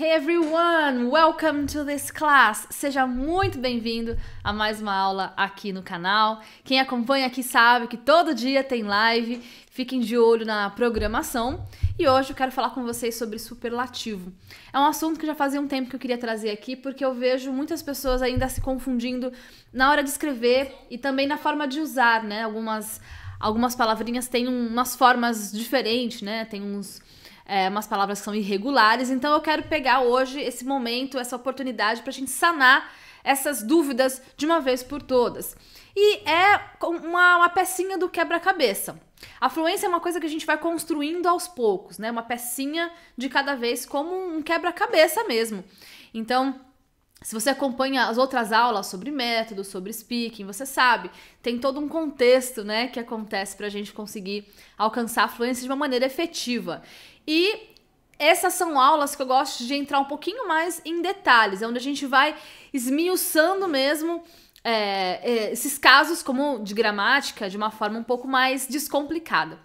Hey everyone, welcome to this class. Seja muito bem-vindo a mais uma aula aqui no canal. Quem acompanha aqui sabe que todo dia tem live. Fiquem de olho na programação. E hoje eu quero falar com vocês sobre superlativo. É um assunto que já fazia um tempo que eu queria trazer aqui, porque eu vejo muitas pessoas ainda se confundindo na hora de escrever e também na forma de usar, né? Algumas algumas palavrinhas têm umas formas diferentes, né? Tem uns é, umas palavras que são irregulares. Então eu quero pegar hoje esse momento, essa oportunidade para a gente sanar essas dúvidas de uma vez por todas. E é uma, uma pecinha do quebra-cabeça. A fluência é uma coisa que a gente vai construindo aos poucos, né? Uma pecinha de cada vez, como um quebra-cabeça mesmo. Então, se você acompanha as outras aulas sobre método, sobre speaking, você sabe, tem todo um contexto né, que acontece para a gente conseguir alcançar a fluência de uma maneira efetiva. E essas são aulas que eu gosto de entrar um pouquinho mais em detalhes, é onde a gente vai esmiuçando mesmo é, é esses casos como de gramática de uma forma um pouco mais descomplicada.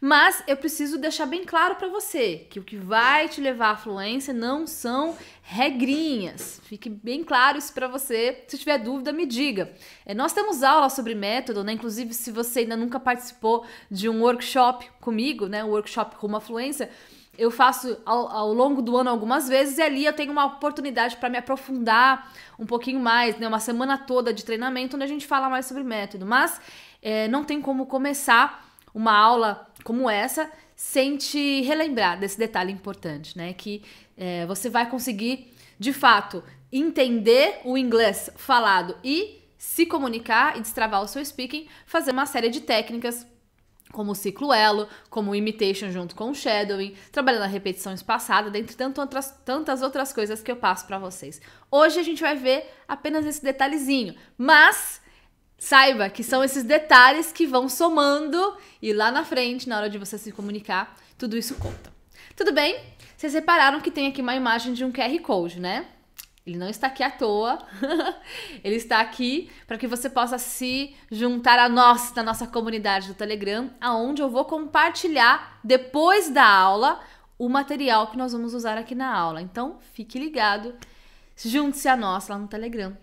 Mas eu preciso deixar bem claro para você que o que vai te levar à fluência não são regrinhas. Fique bem claro isso para você. Se tiver dúvida, me diga. É, nós temos aula sobre método, né? Inclusive, se você ainda nunca participou de um workshop comigo, né? Um workshop com a fluência, eu faço ao, ao, longo do ano algumas vezes e ali eu tenho uma oportunidade para me aprofundar um pouquinho mais, né? Uma semana toda de treinamento onde a gente fala mais sobre método. Mas é, não tem como começar uma aula como essa sem te relembrar desse detalhe importante, né? Que é, você vai conseguir, de fato, entender o inglês falado e se comunicar e destravar o seu speaking, fazer uma série de técnicas como o ciclo elo, como o imitation junto com o shadowing, trabalhando a repetição espaçada, dentre tanto outras, tantas outras coisas que eu passo para vocês. Hoje a gente vai ver apenas esse detalhezinho, mas saiba que são esses detalhes que vão somando e lá na frente, na hora de você se comunicar, tudo isso conta. Tudo bem? Vocês repararam que tem aqui uma imagem de um QR Code, né? Ele não está aqui à toa. ele está aqui para que você possa se juntar a nós na nossa comunidade do Telegram, aonde eu vou compartilhar depois da aula o material que nós vamos usar aqui na aula. Então, fique ligado. Junte-se a nós lá no Telegram.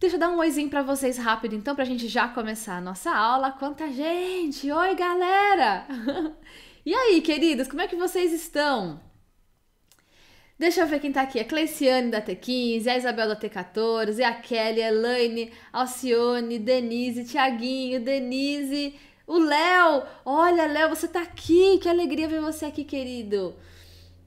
Deixa eu dar um oizinho para vocês rápido, então, para a gente já começar a nossa aula. Quanta gente! Oi, galera! e aí, queridos, como é que vocês estão? Deixa eu ver quem tá aqui. É Cleiciane da T15, é a Isabel da T14, é a Kelly, é a Elaine, Alcione, Denise, Tiaguinho, Denise, o Léo. Olha, Léo, você tá aqui. Que alegria ver você aqui, querido.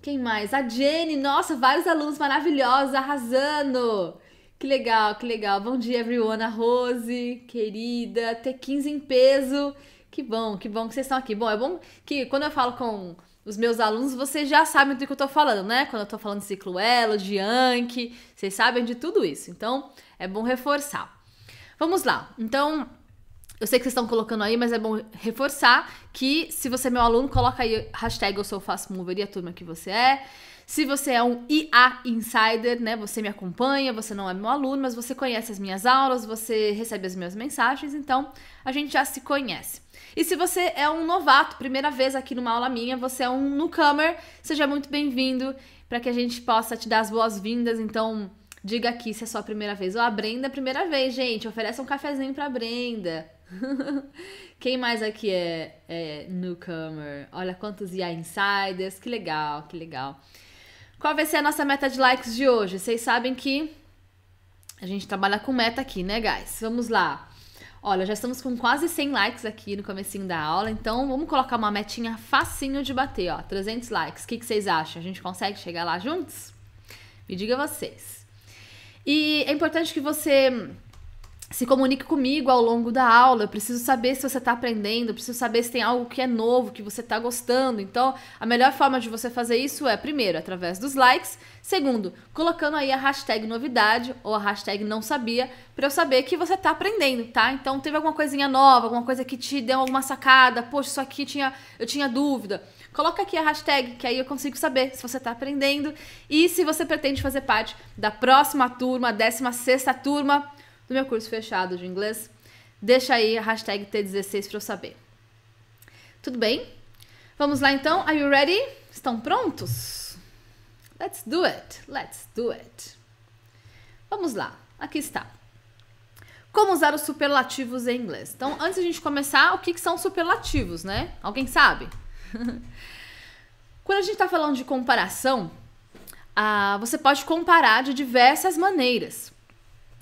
Quem mais? A Jenny, nossa, vários alunos maravilhosos, arrasando. Que legal, que legal. Bom dia, everyone. A Rose, querida, T15 em peso. Que bom, que bom que vocês estão aqui. Bom, é bom que quando eu falo com os meus alunos, vocês já sabem do que eu tô falando, né? Quando eu tô falando de cicloelo, de Anki, vocês sabem de tudo isso. Então, é bom reforçar. Vamos lá. Então, eu sei que vocês estão colocando aí, mas é bom reforçar que se você é meu aluno, coloca aí hashtag eu sou fast mover e a turma que você é. Se você é um IA Insider, né? Você me acompanha, você não é meu aluno, mas você conhece as minhas aulas, você recebe as minhas mensagens, então a gente já se conhece. E se você é um novato, primeira vez aqui numa aula minha, você é um newcomer, seja muito bem-vindo para que a gente possa te dar as boas-vindas. Então, diga aqui se é sua primeira vez. Ou oh, a Brenda, é primeira vez, gente. Oferece um cafezinho pra Brenda. Quem mais aqui é, é newcomer? Olha quantos IA insiders. Que legal, que legal. Qual vai ser a nossa meta de likes de hoje? Vocês sabem que a gente trabalha com meta aqui, né, guys? Vamos lá. Olha, já estamos com quase 100 likes aqui no comecinho da aula, então vamos colocar uma metinha facinho de bater, ó, 300 likes. O que, que vocês acham? A gente consegue chegar lá juntos? Me diga vocês. E é importante que você se comunique comigo ao longo da aula. Eu preciso saber se você está aprendendo, eu preciso saber se tem algo que é novo, que você está gostando. Então, a melhor forma de você fazer isso é, primeiro, através dos likes. Segundo, colocando aí a hashtag novidade ou a hashtag não sabia, para eu saber que você está aprendendo, tá? Então, teve alguma coisinha nova, alguma coisa que te deu alguma sacada. Poxa, isso aqui tinha, eu tinha dúvida. Coloca aqui a hashtag, que aí eu consigo saber se você está aprendendo e se você pretende fazer parte da próxima turma, 16 sexta turma do meu curso fechado de inglês. Deixa aí a hashtag T16 para eu saber. Tudo bem? Vamos lá então. Are you ready? Estão prontos? Let's do it. Let's do it. Vamos lá. Aqui está. Como usar os superlativos em inglês? Então, antes de a gente começar, o que, que são superlativos, né? Alguém sabe? Quando a gente está falando de comparação, ah, você pode comparar de diversas maneiras.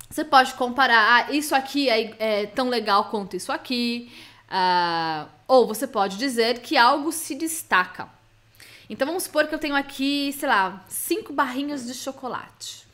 Você pode comparar, ah, isso aqui é, é tão legal quanto isso aqui. Ah, ou você pode dizer que algo se destaca. Então vamos supor que eu tenho aqui, sei lá, cinco barrinhas de chocolate.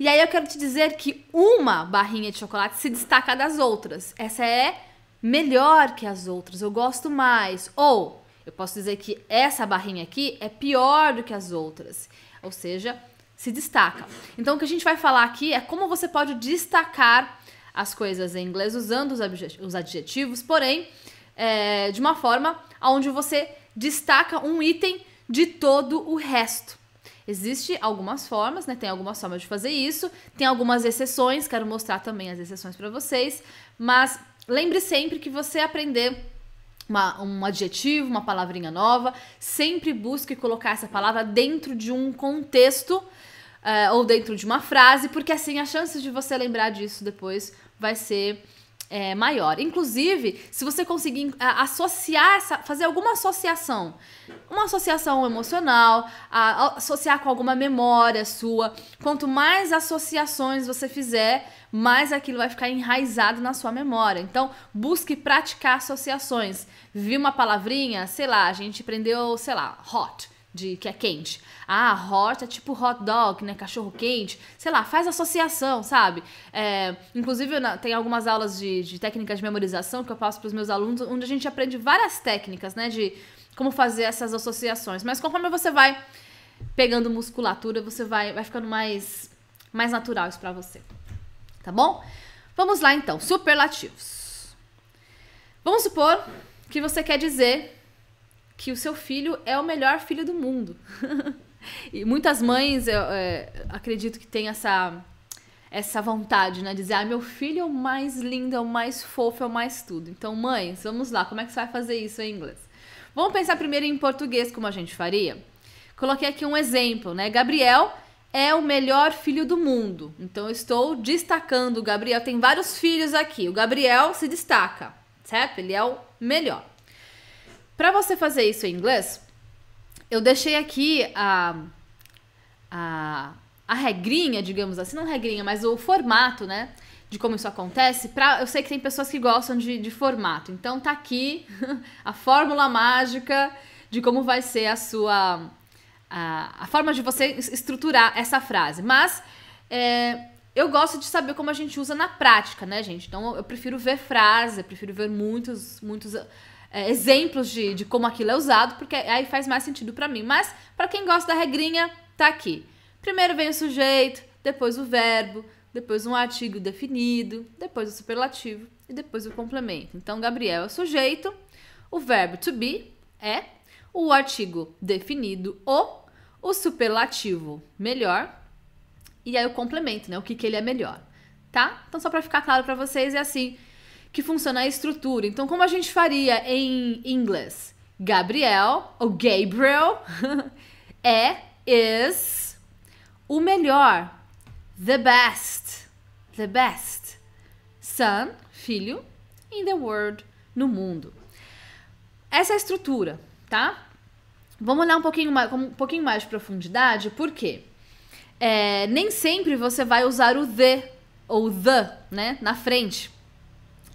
E aí eu quero te dizer que uma barrinha de chocolate se destaca das outras. Essa é melhor que as outras, eu gosto mais. Ou eu posso dizer que essa barrinha aqui é pior do que as outras. Ou seja, se destaca. Então o que a gente vai falar aqui é como você pode destacar as coisas em inglês usando os adjetivos, porém é, de uma forma onde você destaca um item de todo o resto. Existem algumas formas, né? Tem algumas formas de fazer isso, tem algumas exceções, quero mostrar também as exceções para vocês, mas lembre sempre que você aprender uma, um adjetivo, uma palavrinha nova, sempre busque colocar essa palavra dentro de um contexto uh, ou dentro de uma frase, porque assim a chance de você lembrar disso depois vai ser é, maior. Inclusive, se você conseguir associar, essa, fazer alguma associação, uma associação emocional, a, associar com alguma memória sua, quanto mais associações você fizer, mais aquilo vai ficar enraizado na sua memória. Então, busque praticar associações. Vi uma palavrinha, sei lá, a gente prendeu, sei lá, hot de que é quente. Ah, hot é tipo hot dog, né? Cachorro quente. Sei lá, faz associação, sabe? É, inclusive, na, tem algumas aulas de, de técnicas de memorização que eu passo para os meus alunos, onde a gente aprende várias técnicas, né? De como fazer essas associações. Mas conforme você vai pegando musculatura, você vai, vai ficando mais, mais natural isso para você. Tá bom? Vamos lá então, superlativos. Vamos supor que você quer dizer que o seu filho é o melhor filho do mundo. e muitas mães, eu, é, acredito que tem essa essa vontade, né? Dizer, ah, meu filho é o mais lindo, é o mais fofo, é o mais tudo. Então, mães, vamos lá, como é que você vai fazer isso em inglês? Vamos pensar primeiro em português, como a gente faria? Coloquei aqui um exemplo, né? Gabriel é o melhor filho do mundo. Então, estou destacando o Gabriel. Tem vários filhos aqui. O Gabriel se destaca, certo? Ele é o melhor. Para você fazer isso em inglês, eu deixei aqui a, a, a regrinha, digamos assim, não regrinha, mas o formato, né? de como isso acontece, pra, eu sei que tem pessoas que gostam de, de formato. Então tá aqui a fórmula mágica de como vai ser a sua. a, a forma de você estruturar essa frase. Mas é, eu gosto de saber como a gente usa na prática, né, gente? Então eu prefiro ver frase, eu prefiro ver muitos, muitos é, exemplos de, de como aquilo é usado, porque aí faz mais sentido para mim. Mas, para quem gosta da regrinha, tá aqui. Primeiro vem o sujeito, depois o verbo, depois um artigo definido, depois o superlativo e depois o complemento. Então, Gabriel é o sujeito, o verbo to be é, o artigo definido o, o superlativo melhor e aí o complemento, né? O que, que ele é melhor, tá? Então, só para ficar claro para vocês, é assim: que funciona a estrutura. Então, como a gente faria em inglês? Gabriel ou Gabriel é, is o melhor, the best, the best. Son, filho, in the world, no mundo. Essa é a estrutura, tá? Vamos olhar um pouquinho mais, um pouquinho mais de profundidade, porque é, nem sempre você vai usar o the ou the, né, na frente.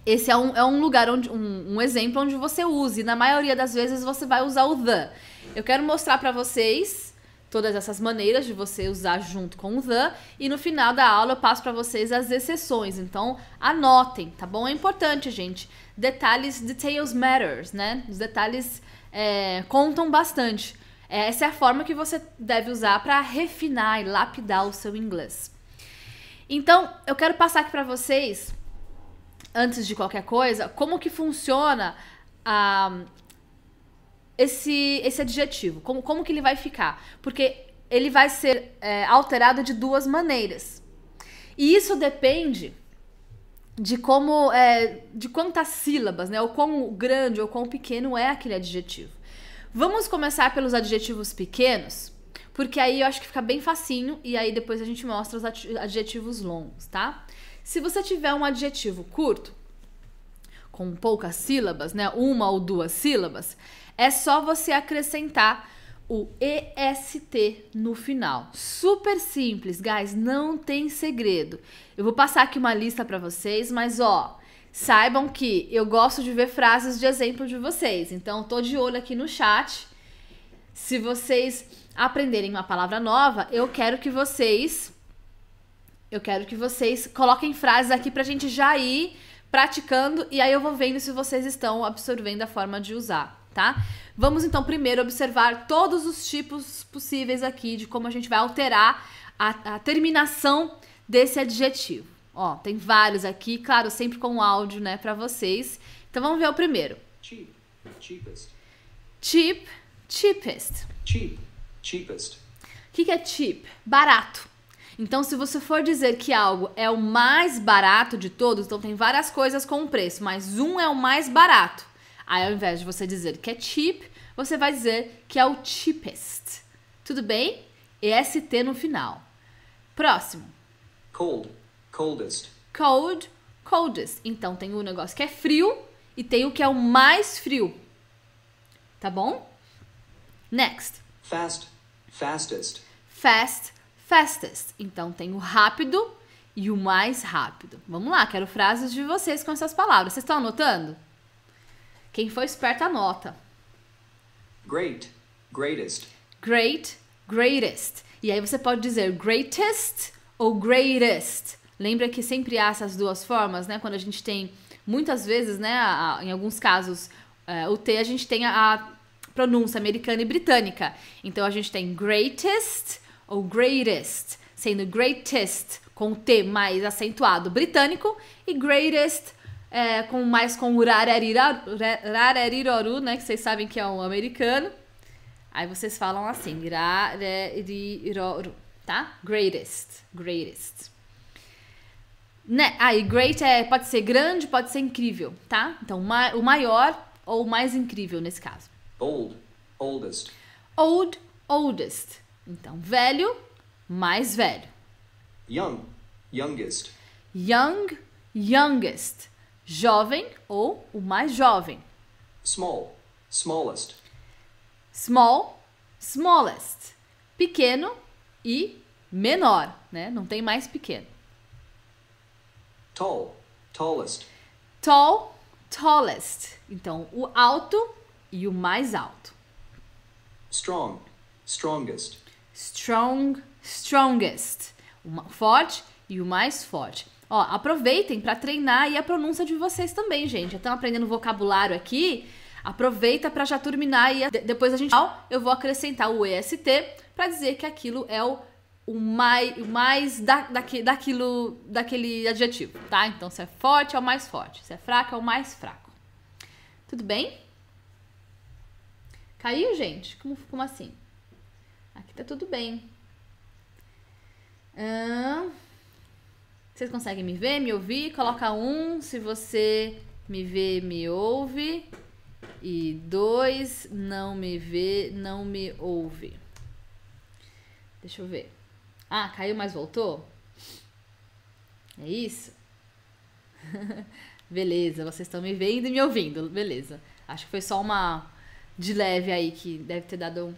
Esse é um, é um lugar onde. Um, um exemplo onde você use. Na maioria das vezes você vai usar o the. Eu quero mostrar para vocês todas essas maneiras de você usar junto com o the e no final da aula eu passo para vocês as exceções. Então, anotem, tá bom? É importante, gente. Detalhes, details matters, né? Os detalhes é, contam bastante. É, essa é a forma que você deve usar para refinar e lapidar o seu inglês. Então, eu quero passar aqui para vocês antes de qualquer coisa, como que funciona ah, esse, esse adjetivo? Como, como que ele vai ficar? Porque ele vai ser é, alterado de duas maneiras. E isso depende de como é, de quantas sílabas, né? Ou quão grande ou quão pequeno é aquele adjetivo. Vamos começar pelos adjetivos pequenos, porque aí eu acho que fica bem facinho e aí depois a gente mostra os adjetivos longos, tá? Se você tiver um adjetivo curto, com poucas sílabas, né, uma ou duas sílabas, é só você acrescentar o EST no final. Super simples, guys, não tem segredo. Eu vou passar aqui uma lista para vocês, mas ó, saibam que eu gosto de ver frases de exemplo de vocês. Então, tô de olho aqui no chat. Se vocês aprenderem uma palavra nova, eu quero que vocês eu quero que vocês coloquem frases aqui pra gente já ir praticando e aí eu vou vendo se vocês estão absorvendo a forma de usar, tá? Vamos então primeiro observar todos os tipos possíveis aqui de como a gente vai alterar a, a terminação desse adjetivo. Ó, tem vários aqui, claro, sempre com áudio, né, para vocês. Então vamos ver o primeiro. Cheap, cheapest. Cheap, cheapest. Cheap, cheapest. O que, que é cheap? Barato. Então, se você for dizer que algo é o mais barato de todos, então tem várias coisas com um preço, mas um é o mais barato. Aí, ao invés de você dizer que é cheap, você vai dizer que é o cheapest. Tudo bem? EST no final. Próximo. Cold, coldest. Cold, coldest. Então tem o negócio que é frio e tem o que é o mais frio. Tá bom? Next. Fast, fastest. Fast, fastest. Então tem o rápido e o mais rápido. Vamos lá, quero frases de vocês com essas palavras. Vocês estão anotando? Quem for esperto anota. Great, greatest. Great, greatest. E aí você pode dizer greatest ou greatest. Lembra que sempre há essas duas formas, né? Quando a gente tem, muitas vezes, né? A, a, em alguns casos, é, o T a gente tem a, a pronúncia americana e britânica. Então a gente tem greatest ou greatest, sendo greatest com T mais acentuado britânico e greatest é, com mais com rarariroru, né, que vocês sabem que é um americano. Aí vocês falam assim, rarariroru, tá? Greatest, greatest. Né? Aí, great é, pode ser grande, pode ser incrível, tá? Então, ma o maior ou o mais incrível nesse caso. Old, oldest. Old, oldest. Então, velho, mais velho. Young, youngest. Young, youngest. Jovem ou o mais jovem. Small, smallest. Small, smallest. Pequeno e menor, né? Não tem mais pequeno. Tall, tallest. Tall, tallest. Então, o alto e o mais alto. Strong, strongest strong, strongest. O forte e o mais forte. Ó, aproveitem para treinar e a pronúncia de vocês também, gente. Estão aprendendo vocabulário aqui? Aproveita para já terminar e depois a gente eu vou acrescentar o EST para dizer que aquilo é o, o mais, o mais da, daqui, daquilo, daquele adjetivo, tá? Então, se é forte, é o mais forte. Se é fraco, é o mais fraco. Tudo bem? Caiu, gente? Como, como assim? Aqui tá tudo bem. vocês conseguem me ver, me ouvir? Coloca um se você me vê, me ouve. E dois, não me vê, não me ouve. Deixa eu ver. Ah, caiu, mas voltou? É isso? Beleza, vocês estão me vendo e me ouvindo. Beleza. Acho que foi só uma de leve aí que deve ter dado um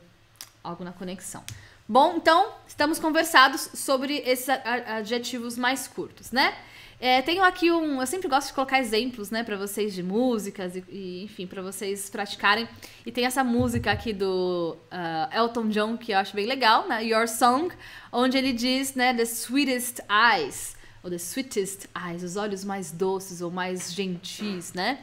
algo na conexão. Bom, então, estamos conversados sobre esses adjetivos mais curtos, né? É, tenho aqui um. Eu sempre gosto de colocar exemplos, né, para vocês de músicas e, e enfim, para vocês praticarem. E tem essa música aqui do uh, Elton John que eu acho bem legal, né? Your Song, onde ele diz, né, the sweetest eyes ou the sweetest eyes, os olhos mais doces ou mais gentis, né?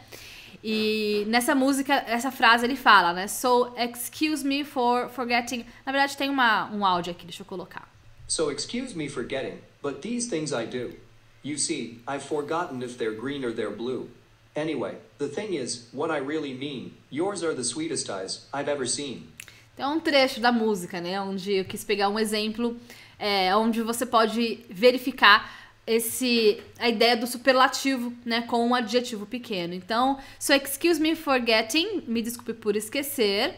E nessa música, essa frase ele fala, né? So, excuse me for forgetting. Na verdade, tem uma, um áudio aqui, deixa eu colocar. So, excuse me for getting, but these things I do. You see, I've forgotten if they're green or they're blue. Anyway, the thing is, what I really mean, yours are the sweetest eyes I've ever seen. Então, é um trecho da música, né? Onde eu quis pegar um exemplo é, onde você pode verificar esse a ideia do superlativo, né, com um adjetivo pequeno. Então, so excuse me for getting, me desculpe por esquecer,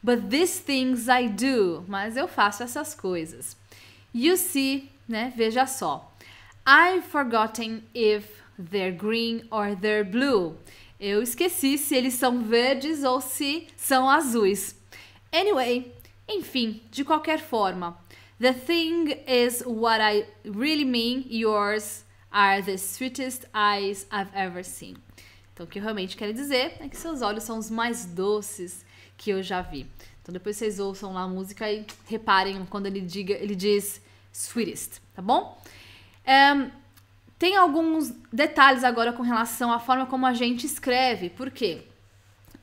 but these things I do, mas eu faço essas coisas. You see, né, veja só. I've forgotten if they're green or they're blue. Eu esqueci se eles são verdes ou se são azuis. Anyway, enfim, de qualquer forma, The thing is what I really mean, yours are the sweetest eyes I've ever seen. Então, o que eu realmente quero dizer é que seus olhos são os mais doces que eu já vi. Então, depois vocês ouçam lá a música e reparem quando ele, diga, ele diz sweetest, tá bom? Um, ehm, tem alguns detalhes agora com relação à forma como a gente escreve, porque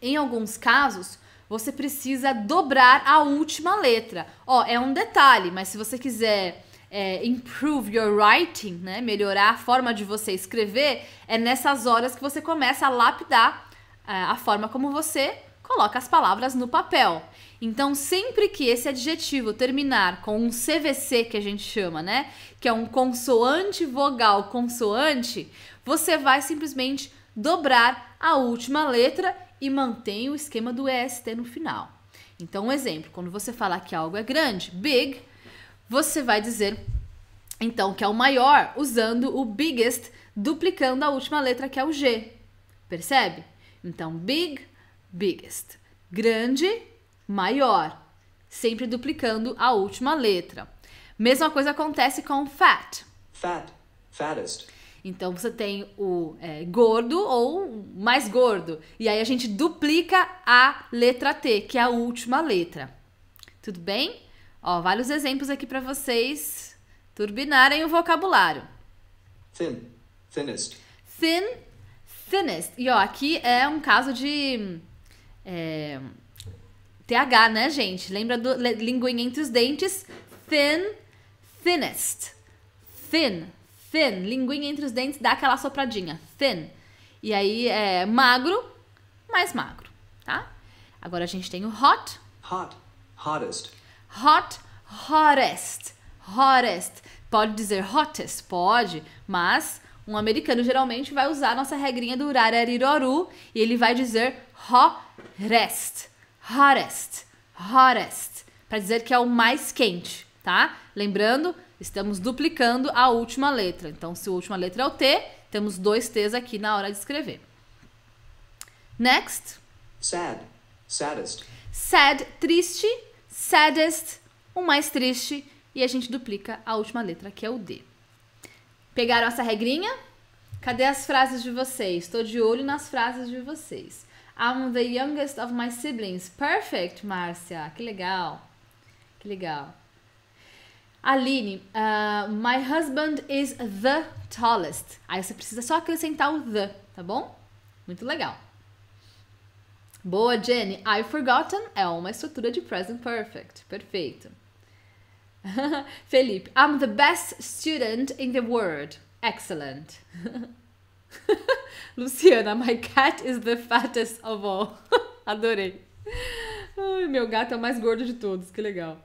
em alguns casos você precisa dobrar a última letra. Ó, é um detalhe, mas se você quiser é, improve your writing, né, melhorar a forma de você escrever, é nessas horas que você começa a lapidar é, a forma como você coloca as palavras no papel. Então, sempre que esse adjetivo terminar com um CVC, que a gente chama, né? Que é um consoante vogal consoante, você vai simplesmente dobrar a última letra e mantém o esquema do EST no final. Então, um exemplo, quando você falar que algo é grande, big, você vai dizer então que é o maior usando o biggest, duplicando a última letra que é o G. Percebe? Então, big, biggest. Grande, maior. Sempre duplicando a última letra. Mesma coisa acontece com fat. Fat, fattest. Então você tem o é, gordo ou mais gordo. E aí a gente duplica a letra T, que é a última letra. Tudo bem? Ó, vários exemplos aqui para vocês turbinarem o vocabulário. Thin, thinnest. Thin, thinnest. E ó, aqui é um caso de é, TH, né, gente? Lembra do linguinha entre os dentes? Thin, thinnest. Thin, thin, linguinha entre os dentes, dá aquela sopradinha, thin. E aí é magro, mais magro, tá? Agora a gente tem o hot. Hot, hottest. Hot, hottest. Hottest. Pode dizer hottest, pode, mas um americano geralmente vai usar a nossa regrinha do rarariroru e ele vai dizer hottest. Hottest. Hottest. Para dizer que é o mais quente, tá? Lembrando, Estamos duplicando a última letra. Então, se a última letra é o T, temos dois T's aqui na hora de escrever. Next. Sad. Saddest. Sad, triste. Saddest, o mais triste. E a gente duplica a última letra, que é o D. Pegaram essa regrinha? Cadê as frases de vocês? Estou de olho nas frases de vocês. I'm the youngest of my siblings. Perfect, Márcia. Que legal. Que legal. Aline, uh, my husband is the tallest. Aí você precisa só acrescentar o the, tá bom? Muito legal. Boa, Jenny. I've forgotten é uma estrutura de present perfect. Perfeito. Felipe, I'm the best student in the world. Excellent. Luciana, my cat is the fattest of all. Adorei. Ai, meu gato é o mais gordo de todos, que legal.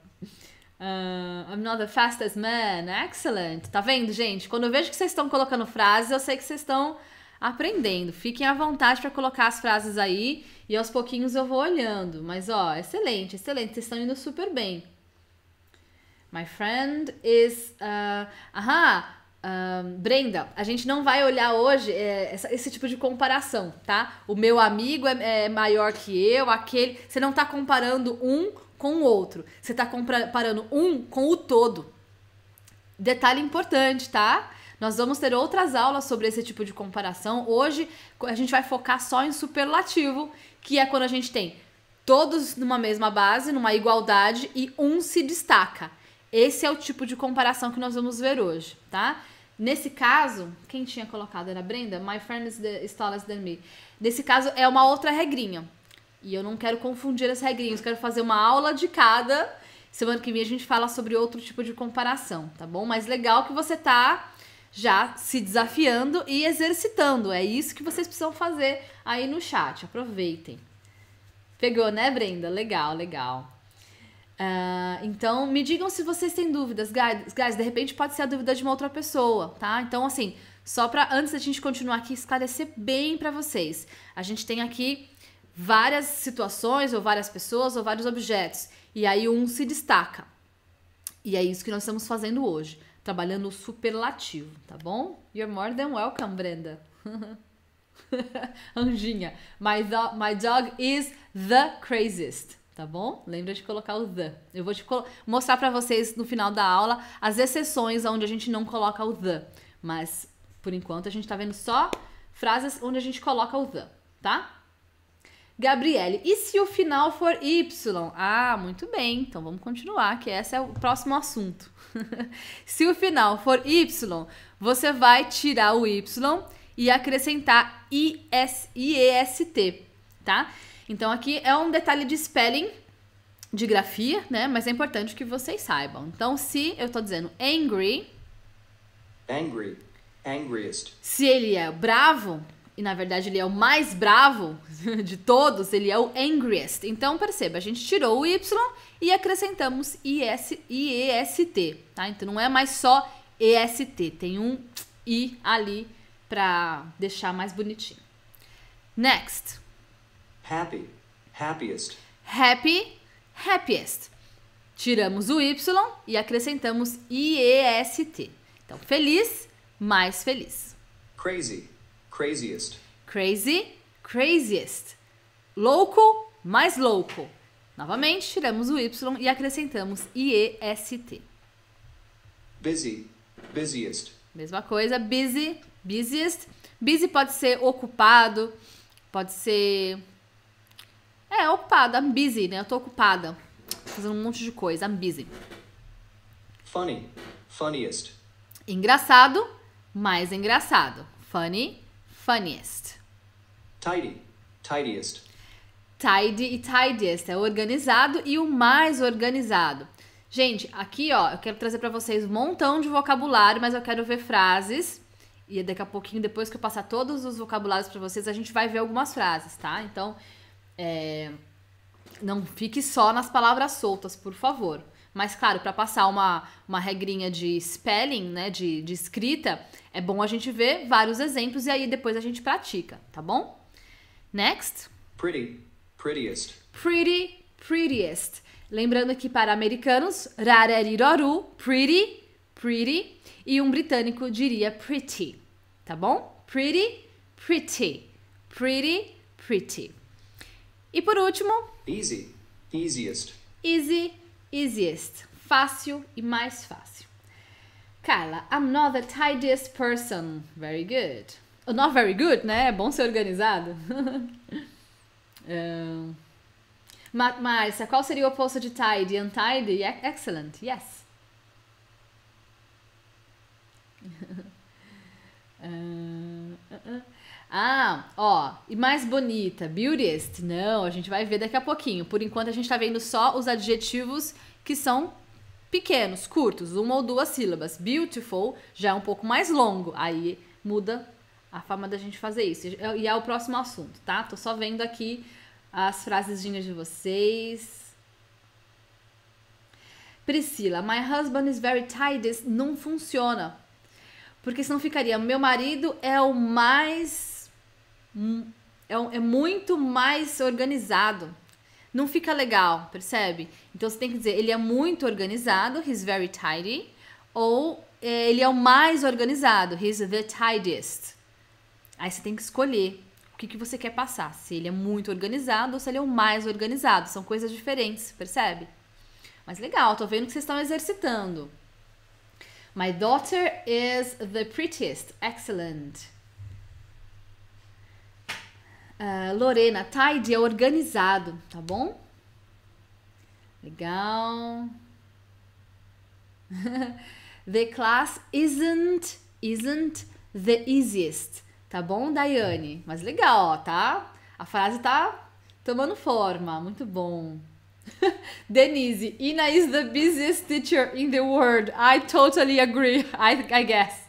Uh, I'm not the fastest man. Excellent. Tá vendo, gente? Quando eu vejo que vocês estão colocando frases, eu sei que vocês estão aprendendo. Fiquem à vontade para colocar as frases aí e aos pouquinhos eu vou olhando. Mas ó, excelente, excelente. Vocês estão indo super bem. My friend is. Uh, ah, aham, ah, Brenda, a gente não vai olhar hoje é, essa, esse tipo de comparação, tá? O meu amigo é, é maior que eu, aquele. Você não tá comparando um com o outro. Você está comparando um com o todo. Detalhe importante, tá? Nós vamos ter outras aulas sobre esse tipo de comparação. Hoje a gente vai focar só em superlativo, que é quando a gente tem todos numa mesma base, numa igualdade e um se destaca. Esse é o tipo de comparação que nós vamos ver hoje, tá? Nesse caso, quem tinha colocado era a Brenda, my friend is the, is than me. Nesse caso é uma outra regrinha. E eu não quero confundir as regrinhas, quero fazer uma aula de cada. Semana que vem a gente fala sobre outro tipo de comparação, tá bom? Mas legal que você tá já se desafiando e exercitando. É isso que vocês precisam fazer aí no chat. Aproveitem. Pegou, né, Brenda? Legal, legal. Uh, então, me digam se vocês têm dúvidas, guys, guys. De repente pode ser a dúvida de uma outra pessoa, tá? Então, assim, só para antes da gente continuar aqui esclarecer bem para vocês, a gente tem aqui várias situações, ou várias pessoas, ou vários objetos. E aí um se destaca. E é isso que nós estamos fazendo hoje, trabalhando o superlativo, tá bom? You're more than welcome, Brenda. Anjinha. My dog, my dog is the craziest. Tá bom? Lembra de colocar o the. Eu vou te mostrar para vocês no final da aula as exceções onde a gente não coloca o the. Mas, por enquanto, a gente tá vendo só frases onde a gente coloca o the, tá? Gabriele, e se o final for Y? Ah, muito bem, então vamos continuar, que esse é o próximo assunto. se o final for Y, você vai tirar o Y e acrescentar IEST, tá? Então aqui é um detalhe de spelling, de grafia, né? Mas é importante que vocês saibam. Então, se eu estou dizendo angry. Angry. Angriest. Se ele é bravo, e na verdade ele é o mais bravo de todos, ele é o angriest. Então perceba, a gente tirou o Y e acrescentamos IS, IEST, tá? Então não é mais só EST, tem um I ali para deixar mais bonitinho. Next. Happy, happiest. Happy, happiest. Tiramos o Y e acrescentamos IEST. Então feliz, mais feliz. Crazy, Craziest. Crazy, craziest. Louco, mais louco. Novamente, tiramos o Y e acrescentamos IEST. Busy, busiest. Mesma coisa, busy, busiest. Busy pode ser ocupado, pode ser. É, ocupada, I'm busy, né? Eu tô ocupada. Fazendo um monte de coisa, I'm busy. Funny, funniest. Engraçado, mais engraçado. Funny, funniest. Tidy, tidiest. Tidy e tidiest é organizado e o mais organizado. Gente, aqui ó, eu quero trazer para vocês um montão de vocabulário, mas eu quero ver frases. E daqui a pouquinho, depois que eu passar todos os vocabulários para vocês, a gente vai ver algumas frases, tá? Então, é... não fique só nas palavras soltas, por favor. Mas, claro, para passar uma, uma regrinha de spelling, né, de, de escrita, é bom a gente ver vários exemplos e aí depois a gente pratica, tá bom? Next. Pretty, prettiest. Pretty, prettiest. Lembrando que para americanos, rareriroru, pretty, pretty, e um britânico diria pretty, tá bom? Pretty, pretty, pretty, pretty. E por último, easy, easiest. Easy, easiest, fácil e mais fácil. Carla, I'm not the tidiest person. Very good. Oh, not very good, né? É bom ser organizado. um, eh, Márcia, qual seria o oposto de tidy? Untidy? Excellent, yes. um, eh, ah, ó, e mais bonita, beautiest. Não, a gente vai ver daqui a pouquinho. Por enquanto a gente tá vendo só os adjetivos que são pequenos, curtos, uma ou duas sílabas. Beautiful já é um pouco mais longo. Aí muda a forma da gente fazer isso. E é o próximo assunto, tá? Tô só vendo aqui as frasezinhas de vocês. Priscila, my husband is very tidy. Não funciona. Porque senão ficaria, meu marido é o mais Hum, é, é muito mais organizado. Não fica legal, percebe? Então você tem que dizer, ele é muito organizado, he's very tidy, ou é, ele é o mais organizado, he's the tidiest. Aí você tem que escolher o que, que você quer passar, se ele é muito organizado ou se ele é o mais organizado. São coisas diferentes, percebe? Mas legal, tô vendo que vocês estão exercitando. My daughter is the prettiest. Excellent. Ah, Lorena, tidy tá é organizado, tá bom? Legal. the class isn't, isn't the easiest, tá bom, Daiane? Mas legal, ó, tá? A frase tá tomando forma, muito bom. Denise, Ina is the busiest teacher in the world. I totally agree, I, I guess.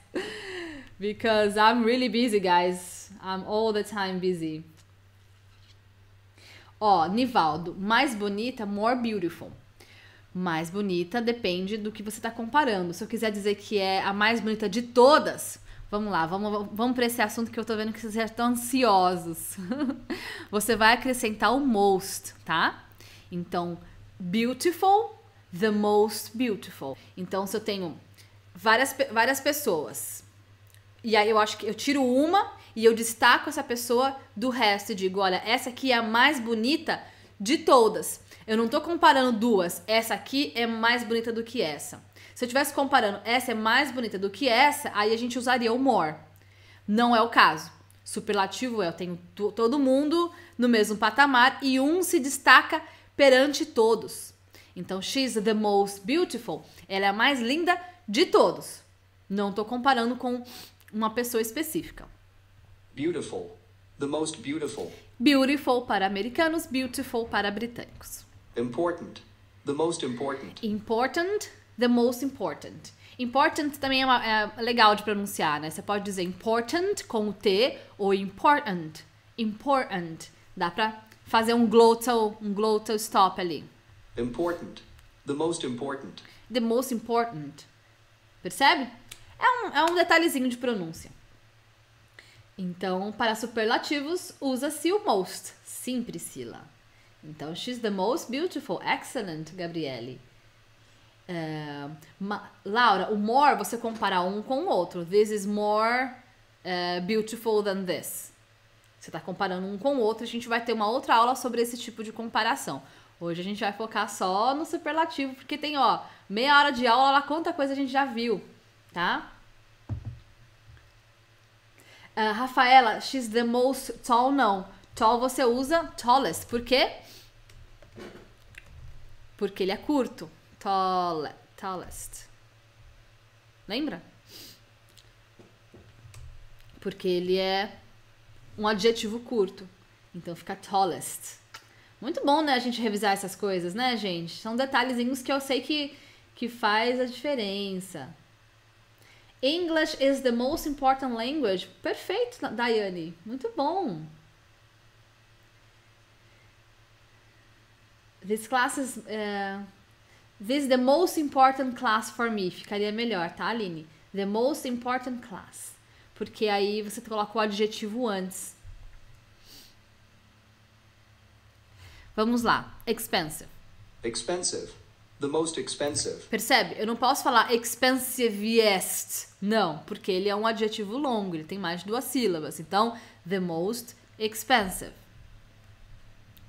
Because I'm really busy, guys. I'm all the time busy. Ó, Nivaldo, mais bonita, more beautiful. Mais bonita depende do que você está comparando. Se eu quiser dizer que é a mais bonita de todas, vamos lá, vamos, vamos para esse assunto que eu tô vendo que vocês já estão ansiosos. você vai acrescentar o most, tá? Então, beautiful, the most beautiful. Então, se eu tenho várias, várias pessoas, e aí eu acho que eu tiro uma e eu destaco essa pessoa do resto e digo: olha, essa aqui é a mais bonita de todas. Eu não tô comparando duas, essa aqui é mais bonita do que essa. Se eu estivesse comparando essa é mais bonita do que essa, aí a gente usaria o more. Não é o caso. Superlativo eu tenho todo mundo no mesmo patamar e um se destaca perante todos. Então, she's the most beautiful. Ela é a mais linda de todos. Não estou comparando com uma pessoa específica. Beautiful. The most beautiful. Beautiful para americanos, beautiful para britânicos. Important. The most important. Important. The most important. Important também é, uma, é legal de pronunciar, né? Você pode dizer important com o T ou important. Important. Dá pra fazer um glottal, um glottal stop ali. Important. The most important. The most important. Percebe? É um, é um detalhezinho de pronúncia. Então, para superlativos, usa-se o most. Sim, Priscila. Então, she's the most beautiful. Excellent, Gabriele. Uh, Laura, o more você compara um com o outro. This is more uh, beautiful than this. Você está comparando um com o outro. A gente vai ter uma outra aula sobre esse tipo de comparação. Hoje a gente vai focar só no superlativo, porque tem, ó, meia hora de aula, ela conta coisa a gente já viu, tá? Ah, Rafaela, she's the most tall, não. Tall você usa tallest. Por quê? Porque ele é curto. Tall, tallest. Lembra? Porque ele é um adjetivo curto. Então fica tallest. Muito bom, né, a gente revisar essas coisas, né, gente? São detalhezinhos que eu sei que, que faz a diferença. English is the most important language. Perfeito, Daiane. Muito bom. This class is. Uh, this is the most important class for me. Ficaria melhor, tá, Aline? The most important class. Porque aí você coloca o adjetivo antes. Vamos lá. Expensive. Expensive. The most expensive. Percebe? Eu não posso falar expensiveest, Não, porque ele é um adjetivo longo, ele tem mais de duas sílabas. Então, the most expensive.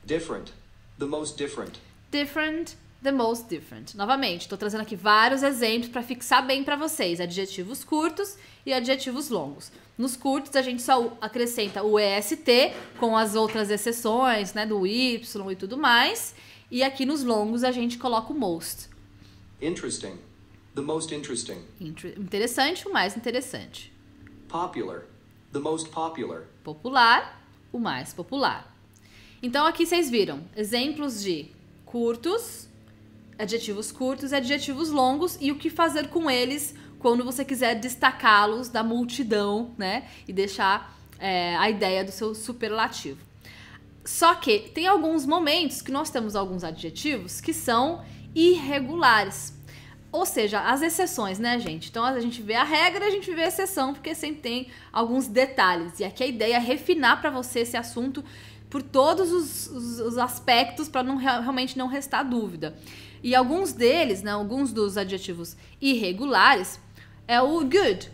Different. The most different. Different, the most different. Novamente, estou trazendo aqui vários exemplos para fixar bem para vocês: adjetivos curtos e adjetivos longos. Nos curtos, a gente só acrescenta o EST com as outras exceções, né, do Y e tudo mais. E aqui nos longos a gente coloca o most. Interesting. The most interesting. Inter interessante, o mais interessante. Popular. The most popular. Popular, o mais popular. Então aqui vocês viram exemplos de curtos, adjetivos curtos e adjetivos longos e o que fazer com eles quando você quiser destacá-los da multidão, né? E deixar é, a ideia do seu superlativo. Só que tem alguns momentos que nós temos alguns adjetivos que são irregulares. Ou seja, as exceções, né, gente? Então a gente vê a regra, a gente vê a exceção, porque sempre tem alguns detalhes. E aqui a ideia é refinar para você esse assunto por todos os, os, os aspectos, para não, realmente não restar dúvida. E alguns deles, né, alguns dos adjetivos irregulares, é o good,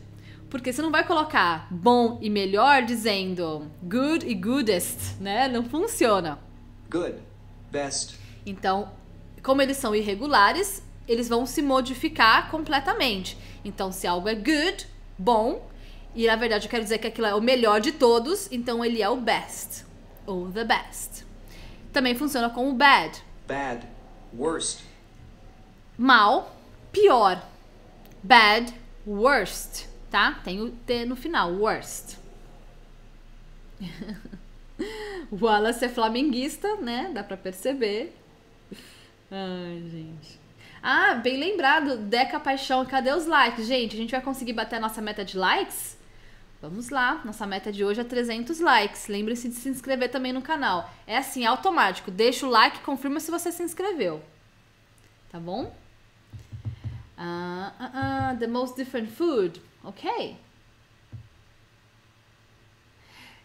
porque você não vai colocar bom e melhor dizendo good e goodest, né? Não funciona. Good, best. Então, como eles são irregulares, eles vão se modificar completamente. Então, se algo é good, bom, e na verdade eu quero dizer que aquilo é o melhor de todos, então ele é o best, ou the best. Também funciona com o bad. Bad, worst. Mal, pior. Bad, worst tá? Tem o T no final, worst. o Wallace é flamenguista, né? Dá pra perceber. Ai, gente. Ah, bem lembrado, Deca Paixão, cadê os likes? Gente, a gente vai conseguir bater a nossa meta de likes? Vamos lá, nossa meta de hoje é 300 likes. Lembre-se de se inscrever também no canal. É assim, automático. Deixa o like, confirma se você se inscreveu. Tá bom? Uh, uh, uh, the most different food ok?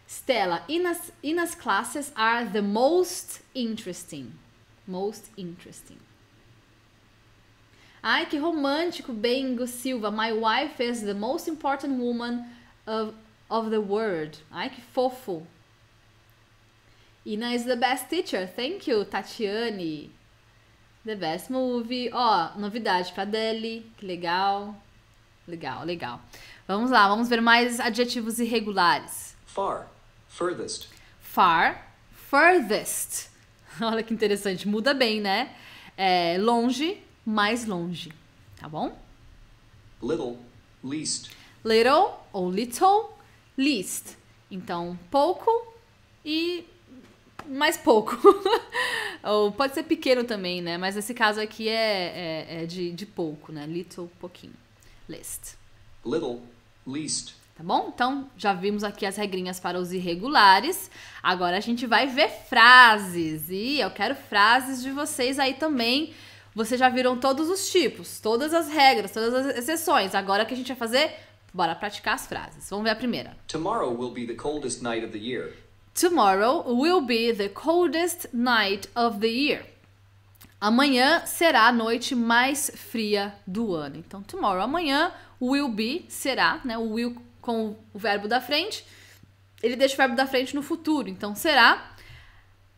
Stella, Ina's, Ina's classes are the most interesting. Most interesting. Ai, que romântico, Bengo Silva. My wife is the most important woman of, of the world. Ai, que fofo. Ina is the best teacher. Thank you, Tatiane. The best movie. Ó, oh, novidade pra Deli. Que legal. Legal, legal. Vamos lá, vamos ver mais adjetivos irregulares. Far, furthest. Far, furthest. Olha que interessante, muda bem, né? É longe, mais longe, tá bom? Little, least. Little ou little, least. Então, pouco e mais pouco. ou pode ser pequeno também, né? Mas nesse caso aqui é, é, é de, de pouco, né? Little, pouquinho list. Little least. Tá bom? Então, já vimos aqui as regrinhas para os irregulares. Agora a gente vai ver frases. E eu quero frases de vocês aí também. Vocês já viram todos os tipos, todas as regras, todas as exceções. Agora o que a gente vai fazer? Bora praticar as frases. Vamos ver a primeira. Tomorrow will be the coldest night of the year. Tomorrow will be the coldest night of the year. Amanhã será a noite mais fria do ano. Então, tomorrow, amanhã, will be será, né? O will com o verbo da frente, ele deixa o verbo da frente no futuro. Então, será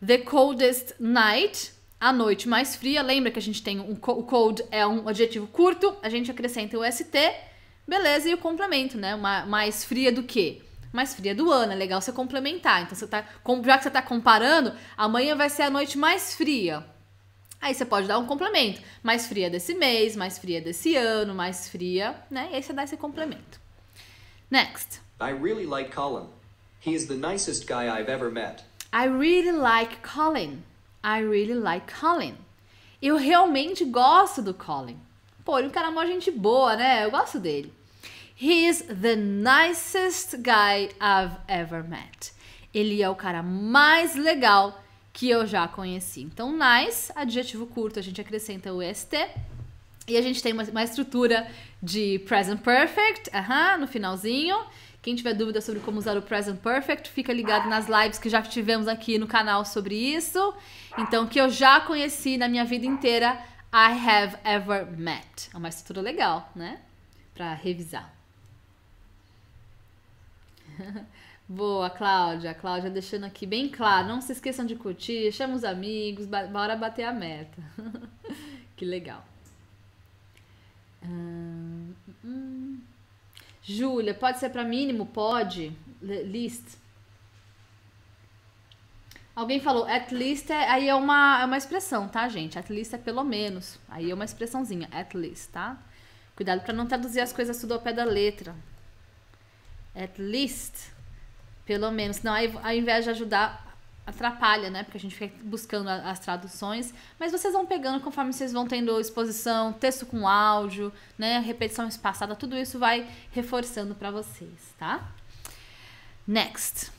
the coldest night, a noite mais fria. Lembra que a gente tem um o cold é um adjetivo curto, a gente acrescenta o ST, beleza, e o complemento, né? Uma, mais fria do que? mais fria do ano. É legal você complementar. Então, você tá, já que você está comparando, amanhã vai ser a noite mais fria. Aí você pode dar um complemento. Mais fria desse mês, mais fria desse ano, mais fria, né? E aí você dá esse complemento. Next. I really like Colin. He is the nicest guy I've ever met. I really like Colin. I really like Colin. Eu realmente gosto do Colin. Pô, ele é um cara mó gente boa, né? Eu gosto dele. He is the nicest guy I've ever met. Ele é o cara mais legal que eu já conheci. Então, nice, adjetivo curto, a gente acrescenta o ST. E a gente tem uma, uma estrutura de present perfect, uh -huh, no finalzinho. Quem tiver dúvida sobre como usar o present perfect, fica ligado nas lives que já tivemos aqui no canal sobre isso. Então, que eu já conheci na minha vida inteira, I have ever met. É uma estrutura legal, né? Para revisar. Boa, Cláudia. Cláudia deixando aqui bem claro. Não se esqueçam de curtir, chama os amigos, bora bater a meta. que legal. Hum, hum. Júlia, pode ser para mínimo? Pode. List. Alguém falou, at least é, aí é uma, é uma expressão, tá, gente? At least é pelo menos. Aí é uma expressãozinha, at least, tá? Cuidado para não traduzir as coisas tudo ao pé da letra. At least. Pelo menos. Não, ao invés de ajudar, atrapalha, né? Porque a gente fica buscando as traduções. Mas vocês vão pegando conforme vocês vão tendo exposição, texto com áudio, né? Repetição espaçada, tudo isso vai reforçando para vocês, tá? Next.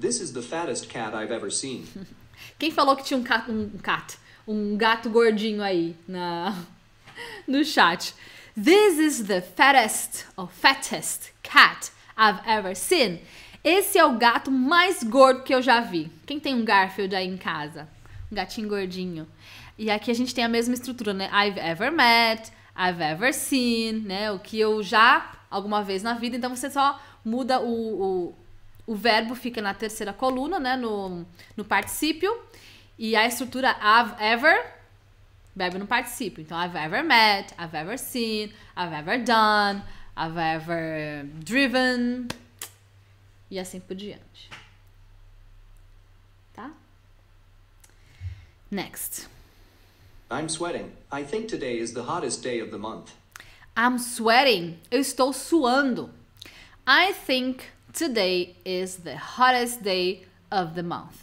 This is the fattest cat I've ever seen. Quem falou que tinha um, cat, um, um, cat, um gato gordinho aí na, no chat? This is the fattest or fattest cat I've ever seen. Esse é o gato mais gordo que eu já vi. Quem tem um Garfield aí em casa? Um gatinho gordinho. E aqui a gente tem a mesma estrutura, né? I've ever met, I've ever seen, né? O que eu já alguma vez na vida. Então você só muda o, o, o verbo, fica na terceira coluna, né? No, no particípio. E a estrutura I've ever bebe não participa. Então, I've ever met, I've ever seen, I've ever done, I've ever driven. E assim por diante. Tá? Next. I'm sweating. I think today is the hottest day of the month. I'm sweating. Eu estou suando. I think today is the hottest day of the month.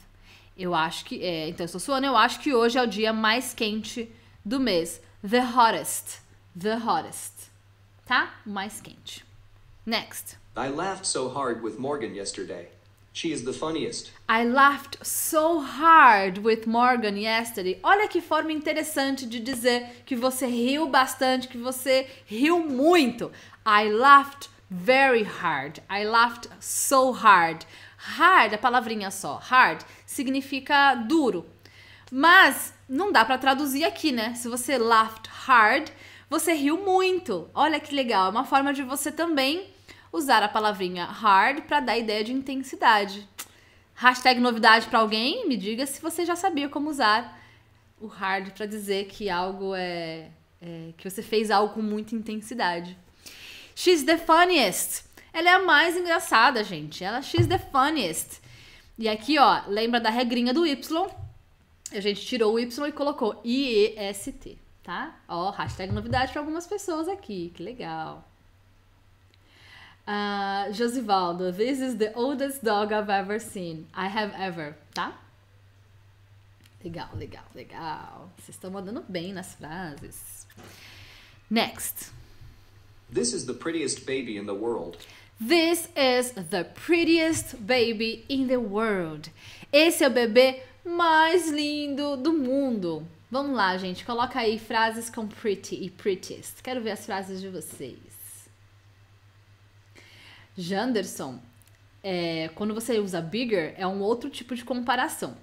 Eu acho que. É, então, eu estou suando. Eu acho que hoje é o dia mais quente do mês. The hottest. The hottest. Tá? O mais quente. Next. I laughed so hard with Morgan yesterday. She is the funniest. I laughed so hard with Morgan yesterday. Olha que forma interessante de dizer que você riu bastante, que você riu muito. I laughed very hard. I laughed so hard. Hard, a palavrinha só, hard, significa duro. Mas não dá para traduzir aqui, né? Se você laughed hard, você riu muito. Olha que legal, é uma forma de você também usar a palavrinha hard para dar ideia de intensidade. Hashtag novidade para alguém, me diga se você já sabia como usar o hard para dizer que algo é, é, que você fez algo com muita intensidade. She's the funniest. Ela é a mais engraçada, gente. Ela she's the funniest. E aqui, ó, lembra da regrinha do Y? a gente tirou o Y e colocou IEST, tá? Ó, hashtag novidade para algumas pessoas aqui, que legal. Uh, Josivaldo, this is the oldest dog I've ever seen. I have ever, tá? Legal, legal, legal. Vocês estão mandando bem nas frases. Next. This is the prettiest baby in the world. This is the prettiest baby in the world. Esse é o bebê mais lindo do mundo. Vamos lá, gente. Coloca aí frases com pretty e prettiest. Quero ver as frases de vocês. Janderson, é, quando você usa bigger, é um outro tipo de comparação.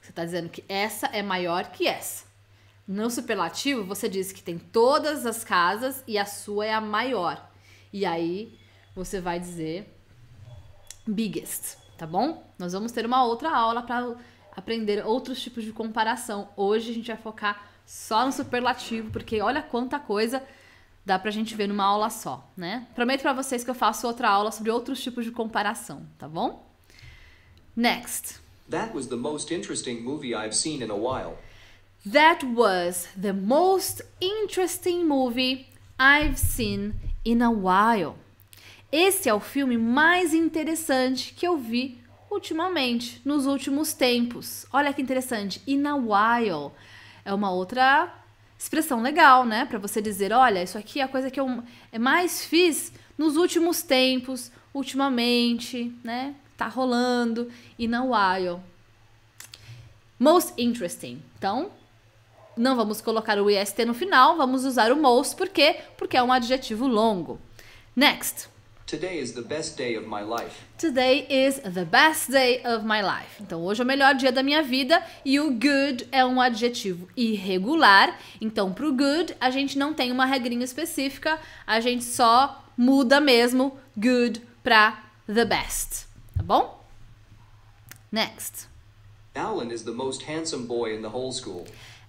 Você está dizendo que essa é maior que essa. No superlativo, você diz que tem todas as casas e a sua é a maior. E aí você vai dizer biggest tá bom? Nós vamos ter uma outra aula para aprender outros tipos de comparação. Hoje a gente vai focar só no superlativo, porque olha quanta coisa dá pra gente ver numa aula só, né? Prometo para vocês que eu faço outra aula sobre outros tipos de comparação, tá bom? Next. That was the most interesting movie I've seen in a while. That was the most interesting movie I've seen in a while. Esse é o filme mais interessante que eu vi ultimamente, nos últimos tempos. Olha que interessante. In a while é uma outra expressão legal, né? Para você dizer, olha, isso aqui é a coisa que eu mais fiz nos últimos tempos, ultimamente, né? Tá rolando. In a while. Most interesting. Então, não vamos colocar o est no final, vamos usar o most, por quê? Porque é um adjetivo longo. Next. Today is the best day of my life. Today is the best day of my life. Então hoje é o melhor dia da minha vida e o good é um adjetivo irregular. Então para o good a gente não tem uma regrinha específica, a gente só muda mesmo good para the best, tá bom? Next. Alan is the most handsome boy in the whole school.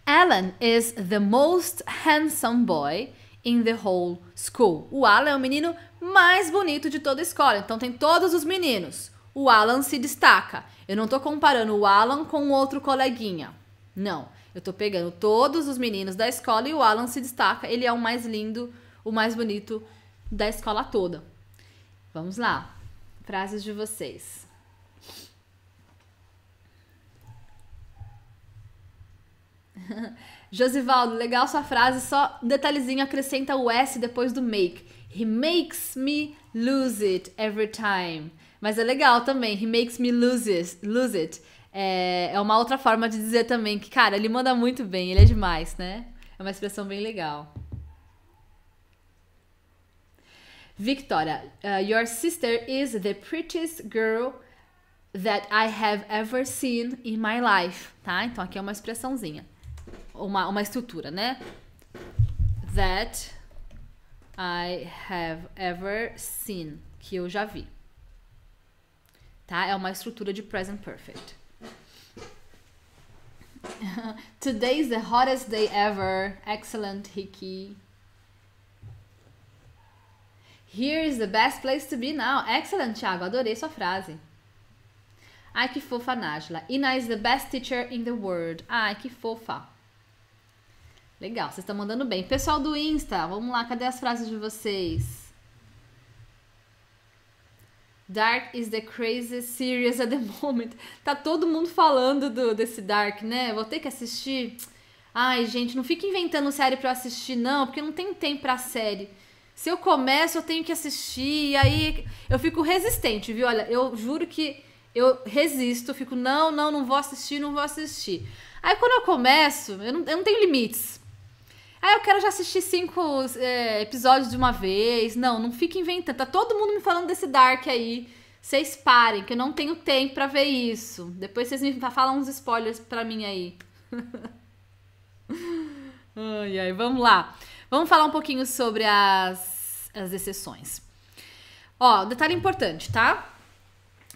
Alan is the most handsome boy in the whole school. O Alan é o menino mais bonito de toda a escola. Então tem todos os meninos. O Alan se destaca. Eu não tô comparando o Alan com o outro coleguinha. Não. Eu tô pegando todos os meninos da escola e o Alan se destaca. Ele é o mais lindo, o mais bonito da escola toda. Vamos lá. Frases de vocês. Josivaldo, legal sua frase, só detalhezinho acrescenta o S depois do make. He makes me lose it every time. Mas é legal também. He makes me lose it. Lose it. É, é uma outra forma de dizer também que, cara, ele manda muito bem, ele é demais, né? É uma expressão bem legal. Victoria, uh, your sister is the prettiest girl that I have ever seen in my life, tá? Então aqui é uma expressãozinha, uma, uma estrutura, né? That I have ever seen, que eu já vi. Tá? É uma estrutura de present perfect. Today is the hottest day ever. Excellent, Ricky. Here is the best place to be now. Excellent, Thiago. Adorei sua frase. Ai, que fofa, Najla. Ina is the best teacher in the world. Ai, que fofa. Legal, vocês estão mandando bem. Pessoal do Insta, vamos lá, cadê as frases de vocês? Dark is the craziest series at the moment. Tá todo mundo falando do, desse Dark, né? Vou ter que assistir. Ai, gente, não fica inventando série pra eu assistir, não, porque não tem tempo pra série. Se eu começo, eu tenho que assistir, e aí eu fico resistente, viu? Olha, eu juro que eu resisto, fico, não, não, não vou assistir, não vou assistir. Aí quando eu começo, eu não, eu não tenho limites. Ah, eu quero já assistir cinco é, episódios de uma vez. Não, não fica inventando. Tá todo mundo me falando desse Dark aí. Vocês parem, que eu não tenho tempo para ver isso. Depois vocês me falam uns spoilers pra mim aí. ai, ai, vamos lá. Vamos falar um pouquinho sobre as, as exceções. Ó, detalhe importante, tá?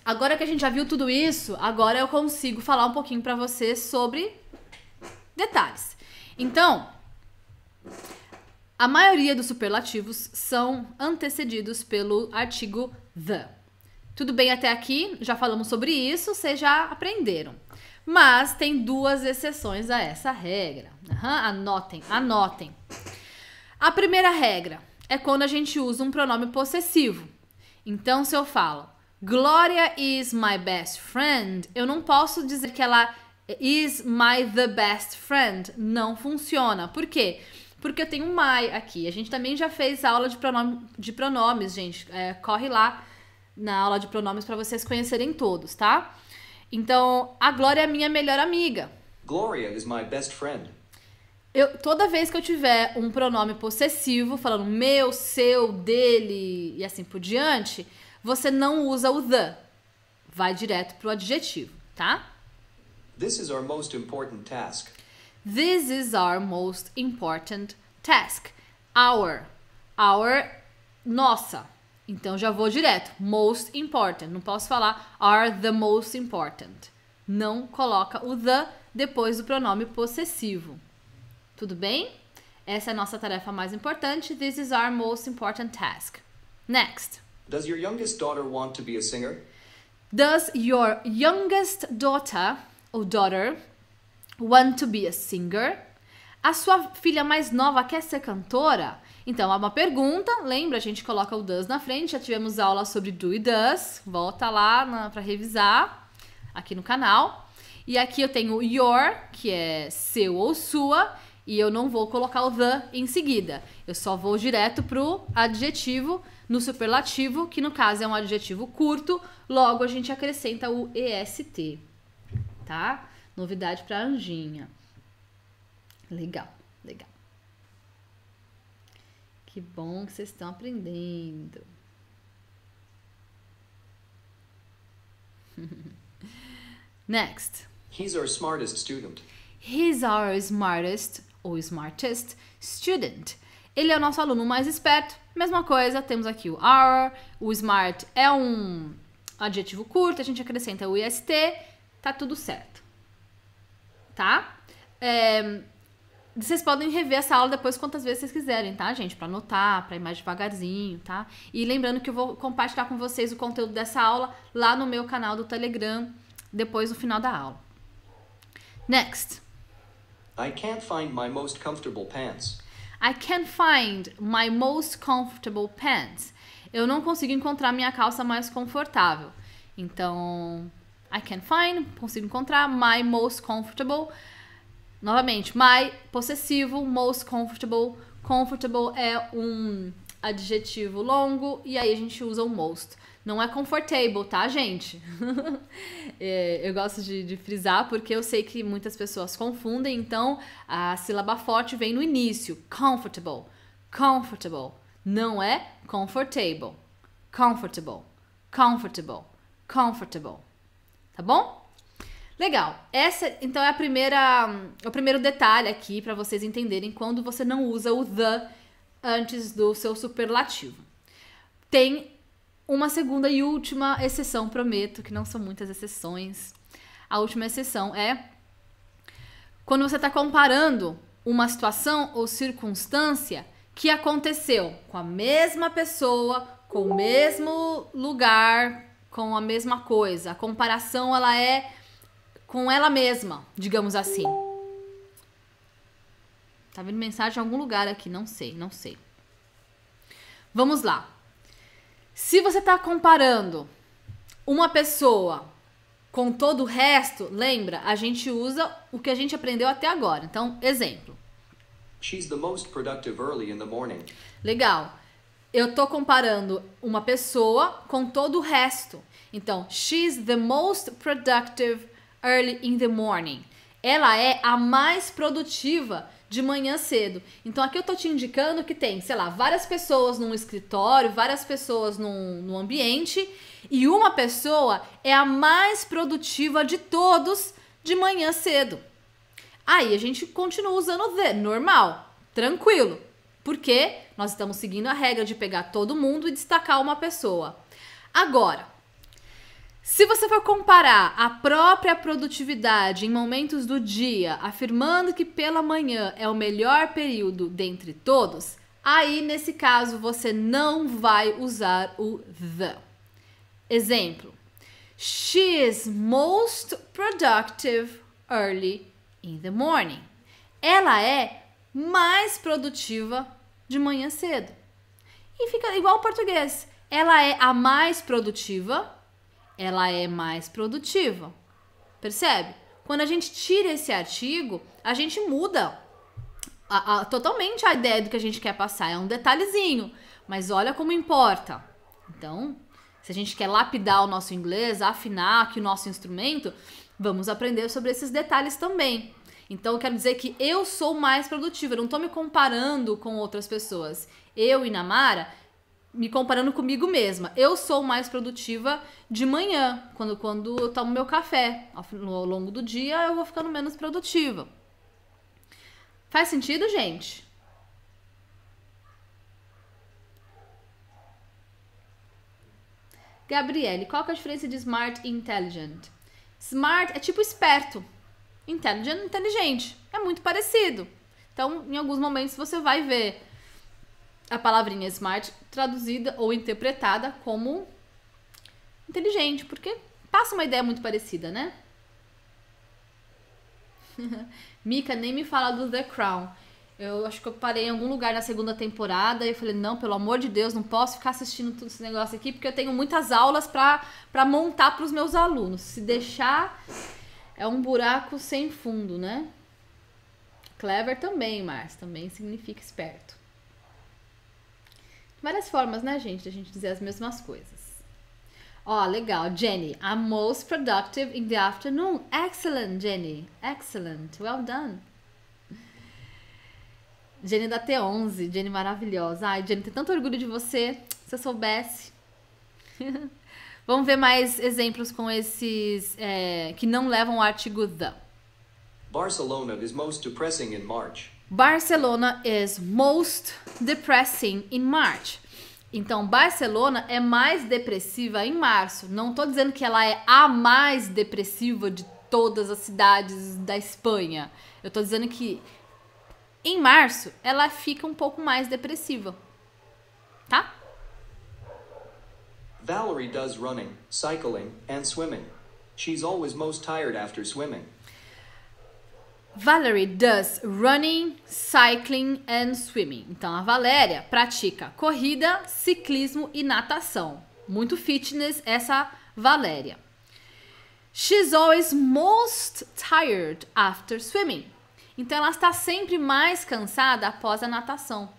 Agora que a gente já viu tudo isso, agora eu consigo falar um pouquinho para você sobre detalhes. Então, a maioria dos superlativos são antecedidos pelo artigo the. Tudo bem até aqui, já falamos sobre isso, vocês já aprenderam. Mas tem duas exceções a essa regra. Uhum, anotem, anotem. A primeira regra é quando a gente usa um pronome possessivo. Então, se eu falo Gloria is my best friend, eu não posso dizer que ela is my the best friend. Não funciona. Por quê? Porque porque eu tenho my aqui. A gente também já fez aula de, pronome, de pronomes, gente. É, corre lá na aula de pronomes para vocês conhecerem todos, tá? Então, a Glória é minha melhor amiga. Gloria is my best friend. Eu, toda vez que eu tiver um pronome possessivo, falando meu, seu, dele e assim por diante, você não usa o the. Vai direto pro adjetivo, tá? This is our most important task. This is our most important task. Our. Our, nossa. Então já vou direto. Most important. Não posso falar are the most important. Não coloca o the depois do pronome possessivo. Tudo bem? Essa é a nossa tarefa mais importante. This is our most important task. Next. Does your youngest daughter want to be a singer? Does your youngest daughter ou daughter want to be a singer? A sua filha mais nova quer ser cantora? Então, há uma pergunta, lembra, a gente coloca o does na frente, já tivemos aula sobre do e does, volta lá para revisar aqui no canal. E aqui eu tenho your, que é seu ou sua, e eu não vou colocar o the em seguida. Eu só vou direto pro adjetivo no superlativo, que no caso é um adjetivo curto, logo a gente acrescenta o est, tá? Novidade para Anjinha. Legal, legal. Que bom que vocês estão aprendendo. Next. He's our smartest student. He's our smartest ou smartest student. Ele é o nosso aluno mais esperto. Mesma coisa, temos aqui o our. O smart é um adjetivo curto, a gente acrescenta o ist, tá tudo certo tá? É, vocês podem rever essa aula depois quantas vezes vocês quiserem, tá, gente? Para anotar, para ir mais devagarzinho, tá? E lembrando que eu vou compartilhar com vocês o conteúdo dessa aula lá no meu canal do Telegram depois no final da aula. Next. I can't find my most comfortable pants. I can't find my most comfortable pants. Eu não consigo encontrar minha calça mais confortável. Então, I can find, consigo encontrar. My most comfortable. Novamente, my possessivo, most comfortable. Comfortable é um adjetivo longo e aí a gente usa o most. Não é comfortable, tá, gente? é, eu gosto de, de, frisar porque eu sei que muitas pessoas confundem, então a sílaba forte vem no início. Comfortable, comfortable. Não é comfortable, comfortable, comfortable, comfortable tá bom? Legal. Essa, então, é a primeira, hum, o primeiro detalhe aqui para vocês entenderem quando você não usa o the antes do seu superlativo. Tem uma segunda e última exceção, prometo, que não são muitas exceções. A última exceção é quando você está comparando uma situação ou circunstância que aconteceu com a mesma pessoa, com o mesmo lugar, com a mesma coisa. A comparação ela é com ela mesma, digamos assim. Tá vindo mensagem em algum lugar aqui, não sei, não sei. Vamos lá. Se você está comparando uma pessoa com todo o resto, lembra? A gente usa o que a gente aprendeu até agora. Então, exemplo. She's the most productive early in the morning. Legal eu tô comparando uma pessoa com todo o resto. Então, she's the most productive early in the morning. Ela é a mais produtiva de manhã cedo. Então aqui eu tô te indicando que tem, sei lá, várias pessoas num escritório, várias pessoas num, num ambiente, e uma pessoa é a mais produtiva de todos de manhã cedo. Aí a gente continua usando the, normal, tranquilo. Por quê? Nós estamos seguindo a regra de pegar todo mundo e destacar uma pessoa. Agora, se você for comparar a própria produtividade em momentos do dia, afirmando que pela manhã é o melhor período dentre todos, aí nesse caso você não vai usar o the. Exemplo: She is most productive early in the morning. Ela é mais produtiva de manhã cedo. E fica igual o português. Ela é a mais produtiva, ela é mais produtiva. Percebe? Quando a gente tira esse artigo, a gente muda a, a, totalmente a ideia do que a gente quer passar. É um detalhezinho, mas olha como importa. Então, se a gente quer lapidar o nosso inglês, afinar aqui o nosso instrumento, vamos aprender sobre esses detalhes também. Então eu quero dizer que eu sou mais produtiva, eu não estou me comparando com outras pessoas. Eu, e Namara me comparando comigo mesma. Eu sou mais produtiva de manhã, quando, quando eu tomo meu café. Ao, longo do dia eu vou ficando menos produtiva. Faz sentido, gente? Gabriele, qual que é a diferença de smart e intelligent? Smart é tipo esperto. Intelligent, inteligente. É muito parecido. Então, em alguns momentos, você vai ver a palavrinha smart traduzida ou interpretada como inteligente, porque passa uma ideia muito parecida, né? Mika nem me fala do The Crown. Eu acho que eu parei em algum lugar na segunda temporada e falei, não, pelo amor de Deus, não posso ficar assistindo tudo esse negócio aqui, porque eu tenho muitas aulas para montar para os meus alunos. Se deixar, é um buraco sem fundo, né? Clever também, Mars, também significa esperto. Várias formas, né, gente, de a gente dizer as mesmas coisas. Ó, oh, legal. Jenny, I'm most productive in the afternoon. Excellent, Jenny. Excellent. Well done. Jenny da T11, Jenny maravilhosa. Ai, Jenny, tem tanto orgulho de você. Se eu soubesse. Vamos ver mais exemplos com esses é, que não levam o artigo the. Barcelona is most depressing in March. Barcelona is most depressing in March. Então, Barcelona é mais depressiva em março. Não estou dizendo que ela é a mais depressiva de todas as cidades da Espanha. Eu estou dizendo que em março ela fica um pouco mais depressiva. Tá? Valerie does running, cycling and swimming. She's always most tired after swimming. Valerie does running, cycling and swimming. Então a Valéria pratica corrida, ciclismo e natação. Muito fitness essa Valéria. She's always most tired after swimming. Então ela está sempre mais cansada após a natação.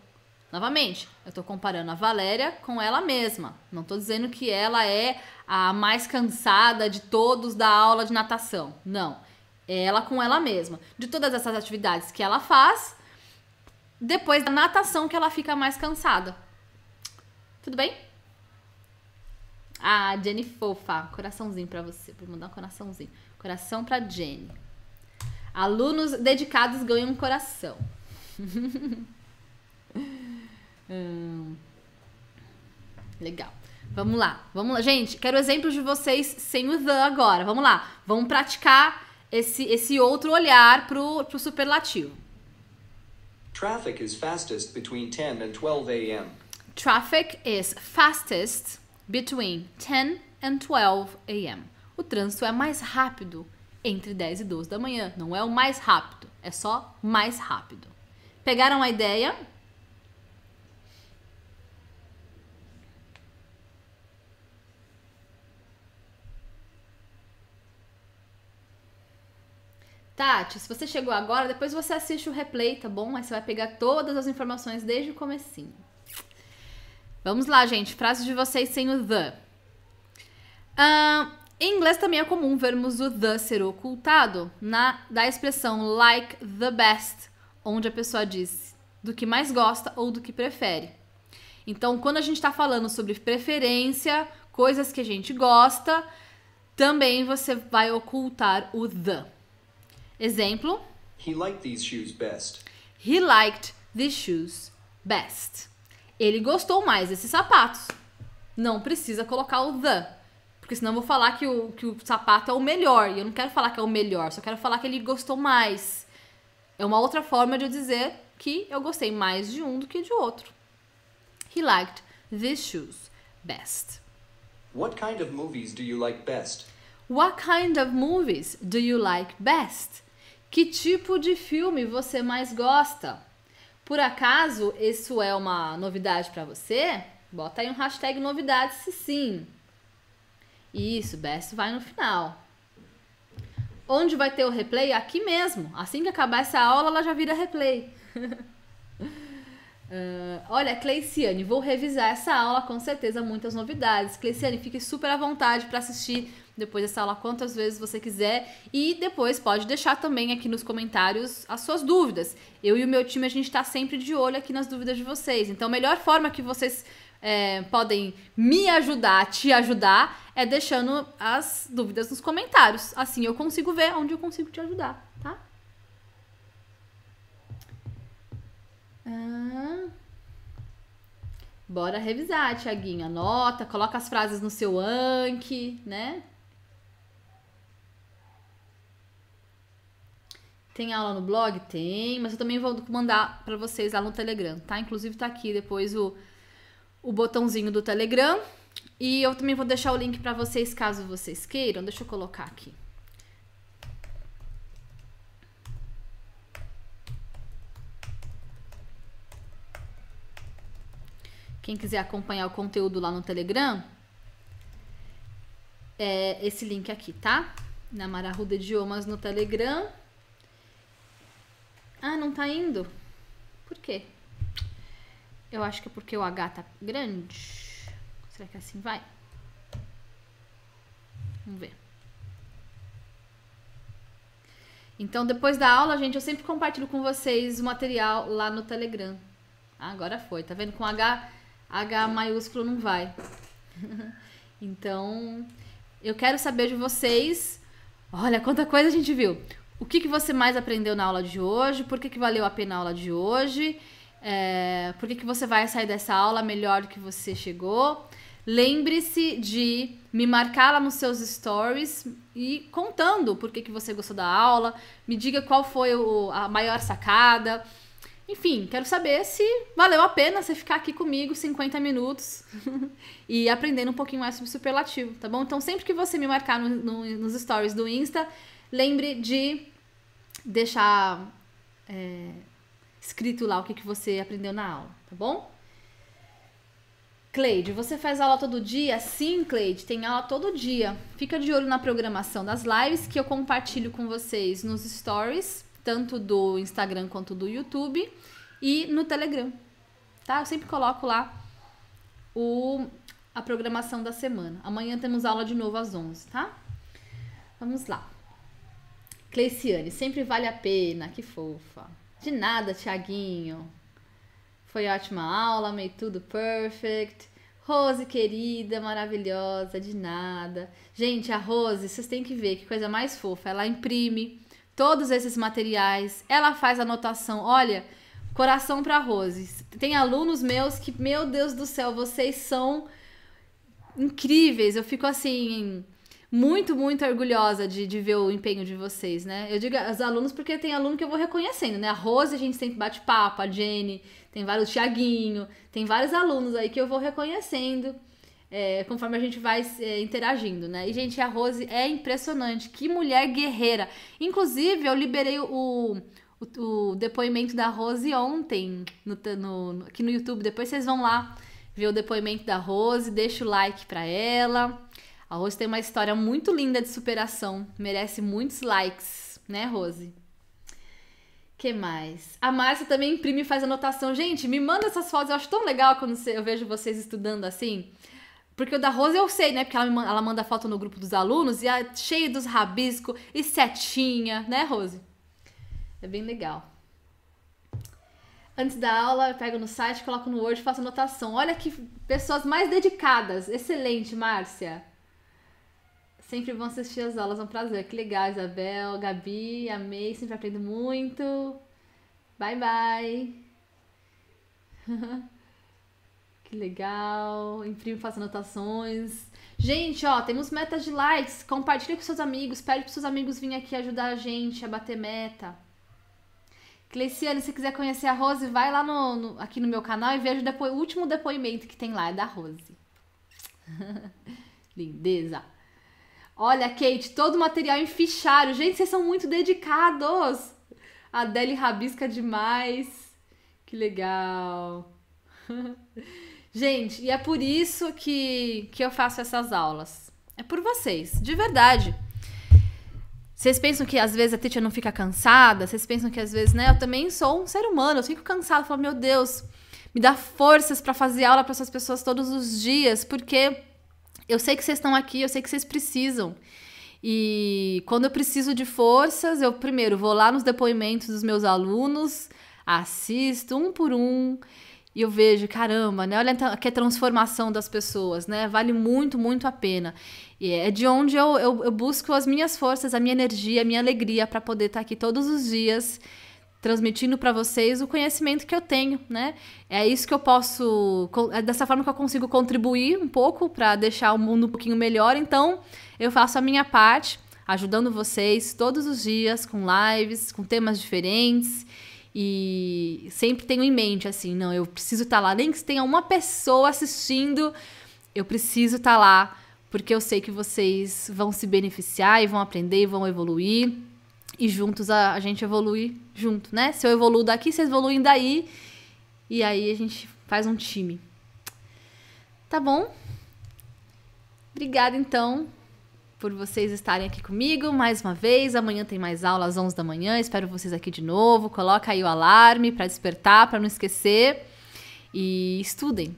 Novamente, eu tô comparando a Valéria com ela mesma. Não tô dizendo que ela é a mais cansada de todos da aula de natação. Não. É ela com ela mesma. De todas essas atividades que ela faz, depois da natação que ela fica mais cansada. Tudo bem? Ah, Jenny fofa. Coraçãozinho para você. Vou mandar um coraçãozinho. Coração para Jenny. Alunos dedicados ganham um coração. Hum, legal. Vamos lá, vamos lá. Gente, quero exemplos de vocês sem o the agora. Vamos lá, vamos praticar esse, esse outro olhar pro, pro superlativo. Traffic is fastest between 10 and 12 a.m. Traffic is fastest between 10 and 12 a.m. O trânsito é mais rápido entre 10 e 12 da manhã. Não é o mais rápido, é só mais rápido. Pegaram a ideia? Tati, se você chegou agora, depois você assiste o replay, tá bom? Aí você vai pegar todas as informações desde o comecinho. Vamos lá, gente. Frases de vocês sem o the. Uh, em inglês também é comum vermos o the ser ocultado na da expressão like the best, onde a pessoa diz do que mais gosta ou do que prefere. Então, quando a gente está falando sobre preferência, coisas que a gente gosta, também você vai ocultar o the. Exemplo: He liked these shoes best. He liked these shoes best. Ele gostou mais desses sapatos. Não precisa colocar o the, porque senão eu vou falar que o, que o sapato é o melhor. E eu não quero falar que é o melhor, só quero falar que ele gostou mais. É uma outra forma de eu dizer que eu gostei mais de um do que de outro. He liked these shoes best. What kind of movies do you like best? What kind of movies do you like best? Que tipo de filme você mais gosta? Por acaso isso é uma novidade para você? Bota aí um hashtag novidade se sim. Isso, best vai no final. Onde vai ter o replay? Aqui mesmo. Assim que acabar essa aula, ela já vira replay. Uh, olha, Cleiciane, vou revisar essa aula, com certeza muitas novidades. Cleiciane, fique super à vontade para assistir depois dessa aula quantas vezes você quiser e depois pode deixar também aqui nos comentários as suas dúvidas. Eu e o meu time a gente está sempre de olho aqui nas dúvidas de vocês. Então, a melhor forma que vocês é, podem me ajudar, te ajudar, é deixando as dúvidas nos comentários. Assim eu consigo ver onde eu consigo te ajudar, tá? Ah. Bora revisar, Tiaguinho. Anota, coloca as frases no seu Anki, né? Tem aula no blog? Tem, mas eu também vou mandar para vocês lá no Telegram, tá? Inclusive tá aqui depois o, o botãozinho do Telegram. E eu também vou deixar o link para vocês caso vocês queiram. Deixa eu colocar aqui. Quem quiser acompanhar o conteúdo lá no Telegram, é esse link aqui, tá? Na Mararruda Idiomas no Telegram. Ah, não tá indo? Por quê? Eu acho que é porque o H tá grande. Será que é assim vai? Vamos ver. Então, depois da aula, gente, eu sempre compartilho com vocês o material lá no Telegram. agora foi, tá vendo? Com H H maiúsculo não vai. então, eu quero saber de vocês. Olha quanta coisa a gente viu. O que, que você mais aprendeu na aula de hoje? Por que, que valeu a pena a aula de hoje? É, por que, que você vai sair dessa aula melhor do que você chegou? Lembre-se de me marcar lá nos seus stories e contando por que, que você gostou da aula. Me diga qual foi o, a maior sacada, enfim, quero saber se valeu a pena você ficar aqui comigo 50 minutos e aprendendo um pouquinho mais sobre superlativo, tá bom? Então, sempre que você me marcar no, no, nos stories do Insta, lembre de deixar é, escrito lá o que, que você aprendeu na aula, tá bom? Cleide, você faz aula todo dia? Sim, Cleide, tem aula todo dia. Fica de olho na programação das lives que eu compartilho com vocês nos stories tanto do Instagram quanto do YouTube e no Telegram. Tá? Eu sempre coloco lá o, a programação da semana. Amanhã temos aula de novo às 11, tá? Vamos lá. Cleiciane, sempre vale a pena, que fofa. De nada, Tiaguinho. Foi ótima aula, amei tudo, perfect. Rose, querida, maravilhosa, de nada. Gente, a Rose, vocês têm que ver que coisa mais fofa. Ela imprime todos esses materiais. Ela faz anotação. Olha, coração para Rose. Tem alunos meus que, meu Deus do céu, vocês são incríveis. Eu fico assim muito, muito orgulhosa de, de ver o empenho de vocês, né? Eu digo os alunos porque tem aluno que eu vou reconhecendo, né? A Rose a gente sempre bate papo, a Jenny, tem vários, o Thiaguinho, tem vários alunos aí que eu vou reconhecendo é, conforme a gente vai é, interagindo, né? E, gente, a Rose é impressionante. Que mulher guerreira. Inclusive, eu liberei o, o, o depoimento da Rose ontem no, no, aqui no YouTube. Depois vocês vão lá ver o depoimento da Rose, deixa o like pra ela. A Rose tem uma história muito linda de superação. Merece muitos likes, né, Rose? que mais? A Márcia também imprime e faz anotação. Gente, me manda essas fotos. Eu acho tão legal quando eu vejo vocês estudando assim. Porque o da Rose eu sei, né? Porque ela, manda, ela manda foto no grupo dos alunos e é cheio dos rabisco e setinha, né, Rose? É bem legal. Antes da aula, eu pego no site, coloco no Word, faço anotação. Olha que pessoas mais dedicadas. Excelente, Márcia. Sempre vão assistir as aulas, é um prazer. Que legal, Isabel, Gabi, amei, sempre aprendo muito. Bye, bye. Que legal. Imprime, faça anotações. Gente, ó, temos metas de likes. Compartilhe com seus amigos. Pede para seus amigos virem aqui ajudar a gente a bater meta. Cleciane, se quiser conhecer a Rose, vai lá no, no aqui no meu canal e veja o, depo... o último depoimento que tem lá. É da Rose. Lindeza. Olha, Kate, todo o material em fichário. Gente, vocês são muito dedicados. A Deli rabisca demais. Que legal. Gente, e é por isso que, que eu faço essas aulas. É por vocês, de verdade. Vocês pensam que às vezes a teacher não fica cansada? Vocês pensam que às vezes, né? Eu também sou um ser humano, eu fico cansada, falo, meu Deus, me dá forças para fazer aula para essas pessoas todos os dias, porque eu sei que vocês estão aqui, eu sei que vocês precisam. E quando eu preciso de forças, eu primeiro vou lá nos depoimentos dos meus alunos, assisto um por um e eu vejo, caramba, né? Olha então, que é transformação das pessoas, né? Vale muito, muito a pena. E é de onde eu, eu, eu busco as minhas forças, a minha energia, a minha alegria para poder estar tá aqui todos os dias transmitindo para vocês o conhecimento que eu tenho, né? É isso que eu posso, é dessa forma que eu consigo contribuir um pouco para deixar o mundo um pouquinho melhor. Então, eu faço a minha parte, ajudando vocês todos os dias com lives, com temas diferentes. E sempre tenho em mente, assim, não, eu preciso estar tá lá, nem que tenha uma pessoa assistindo, eu preciso estar tá lá, porque eu sei que vocês vão se beneficiar e vão aprender e vão evoluir. E juntos a, a gente evolui junto, né? Se eu evoluo daqui, vocês evoluem daí. E aí a gente faz um time. Tá bom? Obrigada então por vocês estarem aqui comigo mais uma vez. Amanhã tem mais aula às 11 da manhã. Espero vocês aqui de novo. Coloca aí o alarme para despertar, para não esquecer. E estudem.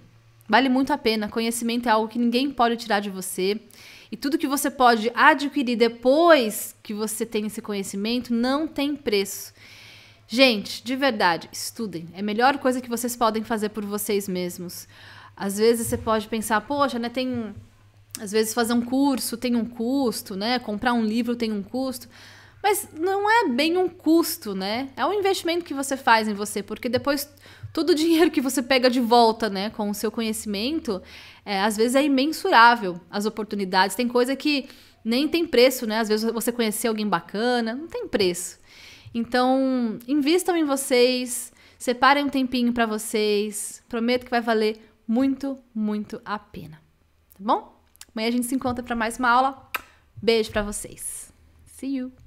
Vale muito a pena. Conhecimento é algo que ninguém pode tirar de você. E tudo que você pode adquirir depois que você tem esse conhecimento não tem preço. Gente, de verdade, estudem. É a melhor coisa que vocês podem fazer por vocês mesmos. Às vezes você pode pensar, poxa, né, tem às vezes fazer um curso tem um custo, né? Comprar um livro tem um custo. Mas não é bem um custo, né? É um investimento que você faz em você, porque depois todo o dinheiro que você pega de volta, né, com o seu conhecimento, é, às vezes é imensurável as oportunidades. Tem coisa que nem tem preço, né? Às vezes você conhecer alguém bacana, não tem preço. Então, invistam em vocês, separem um tempinho para vocês. Prometo que vai valer muito, muito a pena. Tá bom? Amanhã a gente se encontra para mais uma aula. Beijo para vocês. See you.